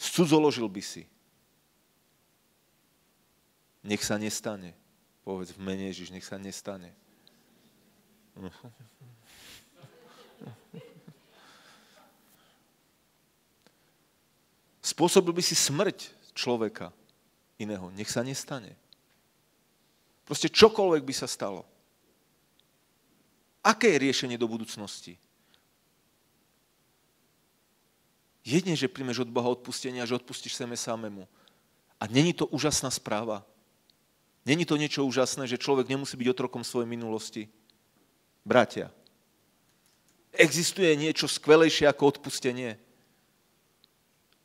Scudzoložil by si. Nech sa nestane. Povedz v mene Ježiš, nech sa nestane. Spôsobil by si smrť človeka iného. Nech sa nestane. Proste čokoľvek by sa stalo. Aké je riešenie do budúcnosti? Jedne, že príjmeš od Boha odpustenie a že odpustíš seme samému. A není to úžasná správa. Není to niečo úžasné, že človek nemusí byť otrokom svojej minulosti. Bratia, existuje niečo skvelejšie ako odpustenie.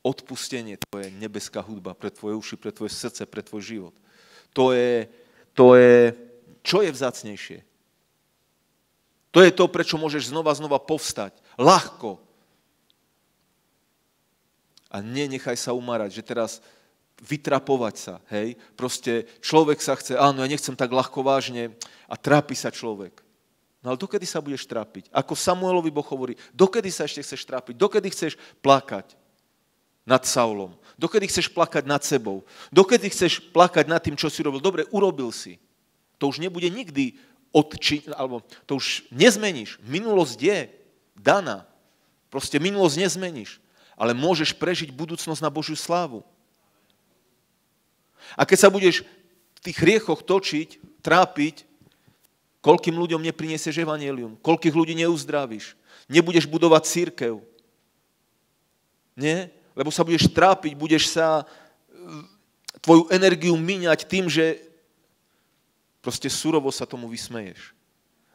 Odpustenie to je nebeská hudba pre tvoje uši, pre tvoje srdce, pre tvoj život. To je, to je čo je vzácnejšie? To je to, prečo môžeš znova, znova povstať. Ľahko. A nenechaj sa umarať, že teraz vytrapovať sa, hej. Proste človek sa chce, áno, ja nechcem tak ľahko vážne a trápi sa človek. No ale dokedy sa budeš trápiť? Ako Samuelovi Boh hovorí, dokedy sa ešte chceš trápiť? Dokedy chceš plakať nad Saulom? Dokedy chceš plakať nad sebou? Dokedy chceš plakať nad tým, čo si robil? Dobre, urobil si. To už nebude nikdy odči, alebo to už nezmeníš. Minulosť je daná. Proste minulosť nezmeníš. Ale môžeš prežiť budúcnosť na Božiu slávu. A keď sa budeš v tých riechoch točiť, trápiť, koľkým ľuďom neprinesieš evanelium, koľkých ľudí neuzdravíš, nebudeš budovať církev. Nie? Lebo sa budeš trápiť, budeš sa eh, tvoju energiu míňať tým, že Proste surovo sa tomu vysmeješ.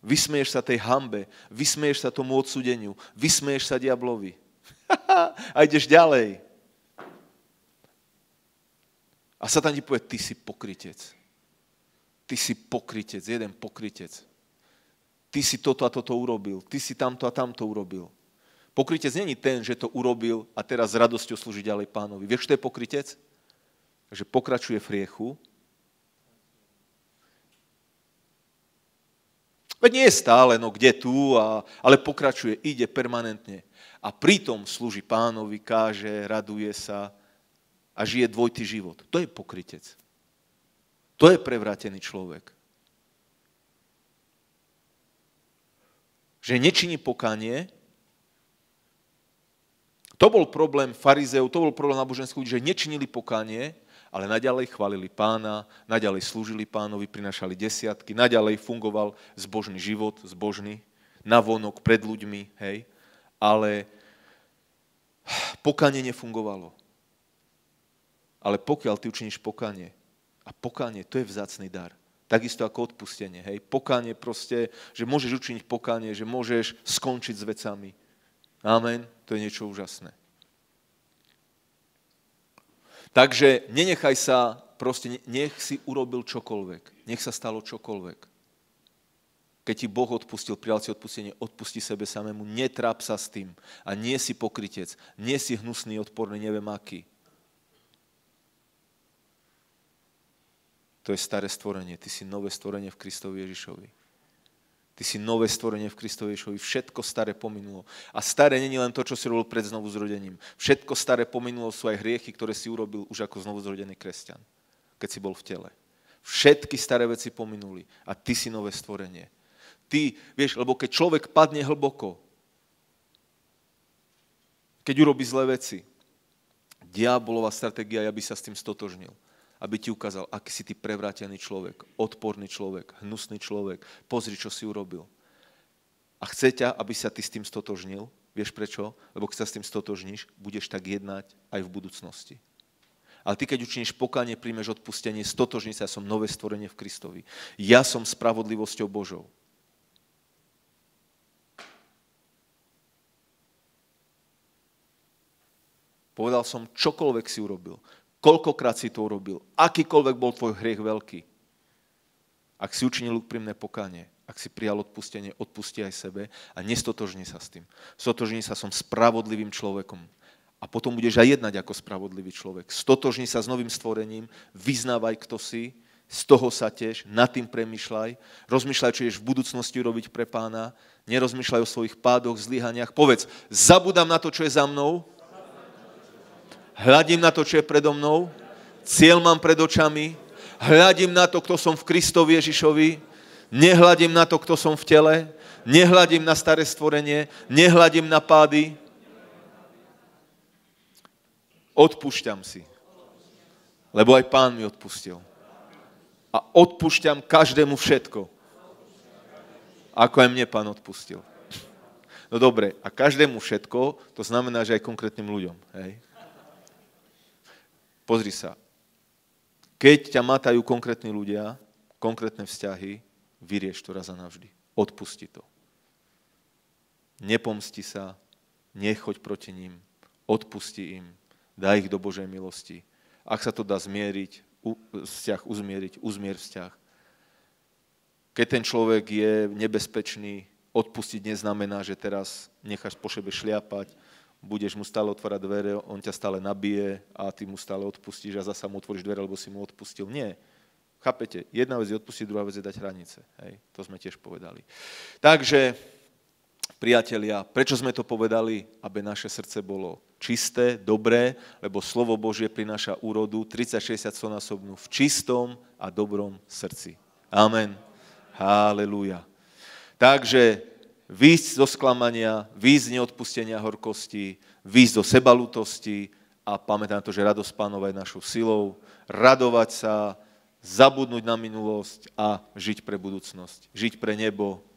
Vysmeješ sa tej hambe, vysmeješ sa tomu odsudeniu, vysmeješ sa diablovi. a ideš ďalej. A Satan ti povie, ty si pokrytec. Ty si pokrytec, jeden pokrytec. Ty si toto a toto urobil, ty si tamto a tamto urobil. Pokrytec není ten, že to urobil a teraz s radosťou slúži ďalej pánovi. Vieš, čo je pokrytec? Že pokračuje v riechu, Veď nie je stále, no kde tu, a, ale pokračuje, ide permanentne. A pritom slúži pánovi, káže, raduje sa a žije dvojitý život. To je pokrytec. To je prevrátený človek. Že nečiní pokanie, to bol problém farizeov, to bol problém náboženských ľudí, že nečinili pokanie ale naďalej chválili pána, naďalej slúžili pánovi, prinašali desiatky, naďalej fungoval zbožný život, zbožný, navonok, pred ľuďmi, hej, ale pokanie nefungovalo. Ale pokiaľ ty učiníš pokanie, a pokanie, to je vzácný dar, takisto ako odpustenie, hej, pokanie proste, že môžeš učiniť pokanie, že môžeš skončiť s vecami. Amen, to je niečo úžasné. Takže nenechaj sa, proste nech si urobil čokoľvek. Nech sa stalo čokoľvek. Keď ti Boh odpustil, prijal si odpustenie, odpusti sebe samému, netráp sa s tým a nie si pokrytec, nie si hnusný, odporný, neviem aký. To je staré stvorenie, ty si nové stvorenie v Kristovi Ježišovi. Ty si nové stvorenie v Kristovi Všetko staré pominulo. A staré není len to, čo si robil pred znovuzrodením. Všetko staré pominulo sú aj hriechy, ktoré si urobil už ako znovuzrodený kresťan, keď si bol v tele. Všetky staré veci pominuli a ty si nové stvorenie. Ty, vieš, lebo keď človek padne hlboko, keď urobí zlé veci, diabolová stratégia, ja by sa s tým stotožnil aby ti ukázal, aký si ty prevrátený človek, odporný človek, hnusný človek, pozri, čo si urobil. A chce ťa, aby sa ty s tým stotožnil. Vieš prečo? Lebo keď sa s tým stotožníš, budeš tak jednať aj v budúcnosti. Ale ty, keď učiníš pokánie, príjmeš odpustenie, stotožní sa, ja som nové stvorenie v Kristovi. Ja som spravodlivosťou Božou. Povedal som, čokoľvek si urobil. Koľkokrát si to urobil? Akýkoľvek bol tvoj hriech veľký? Ak si učinil úprimné pokanie, ak si prijal odpustenie, odpusti aj sebe a nestotožni sa s tým. Stotožni sa som spravodlivým človekom. A potom budeš aj jednať ako spravodlivý človek. Stotožni sa s novým stvorením, vyznávaj, kto si, z toho sa tiež, nad tým premyšľaj, rozmýšľaj, čo ješ v budúcnosti urobiť pre pána, nerozmýšľaj o svojich pádoch, zlyhaniach, povedz, zabudám na to, čo je za mnou Hľadím na to, čo je predo mnou, cieľ mám pred očami, hľadím na to, kto som v Kristovi Ježišovi, nehľadím na to, kto som v tele, nehľadím na staré stvorenie, nehľadím na pády, odpúšťam si. Lebo aj pán mi odpustil. A odpúšťam každému všetko. Ako aj mne pán odpustil. No dobre, a každému všetko, to znamená, že aj konkrétnym ľuďom. Hej? Pozri sa. Keď ťa matajú konkrétni ľudia, konkrétne vzťahy, vyrieš to raz a navždy. Odpusti to. Nepomsti sa, nechoď proti ním, odpusti im, daj ich do Božej milosti. Ak sa to dá zmieriť, vzťah uzmieriť, uzmier vzťah. Keď ten človek je nebezpečný, odpustiť neznamená, že teraz necháš po sebe šliapať, budeš mu stále otvárať dvere, on ťa stále nabije a ty mu stále odpustíš a zasa mu otvoríš dvere, lebo si mu odpustil. Nie. Chápete? Jedna vec je odpustiť, druhá vec je dať hranice. Hej? To sme tiež povedali. Takže, priatelia, prečo sme to povedali? Aby naše srdce bolo čisté, dobré, lebo slovo Božie prináša úrodu 30-60 násobnú v čistom a dobrom srdci. Amen. Haleluja. Takže výjsť zo sklamania, výjsť z neodpustenia horkosti, výjsť do sebalutosti a pamätať na to, že radosť pánova je našou silou, radovať sa, zabudnúť na minulosť a žiť pre budúcnosť, žiť pre nebo,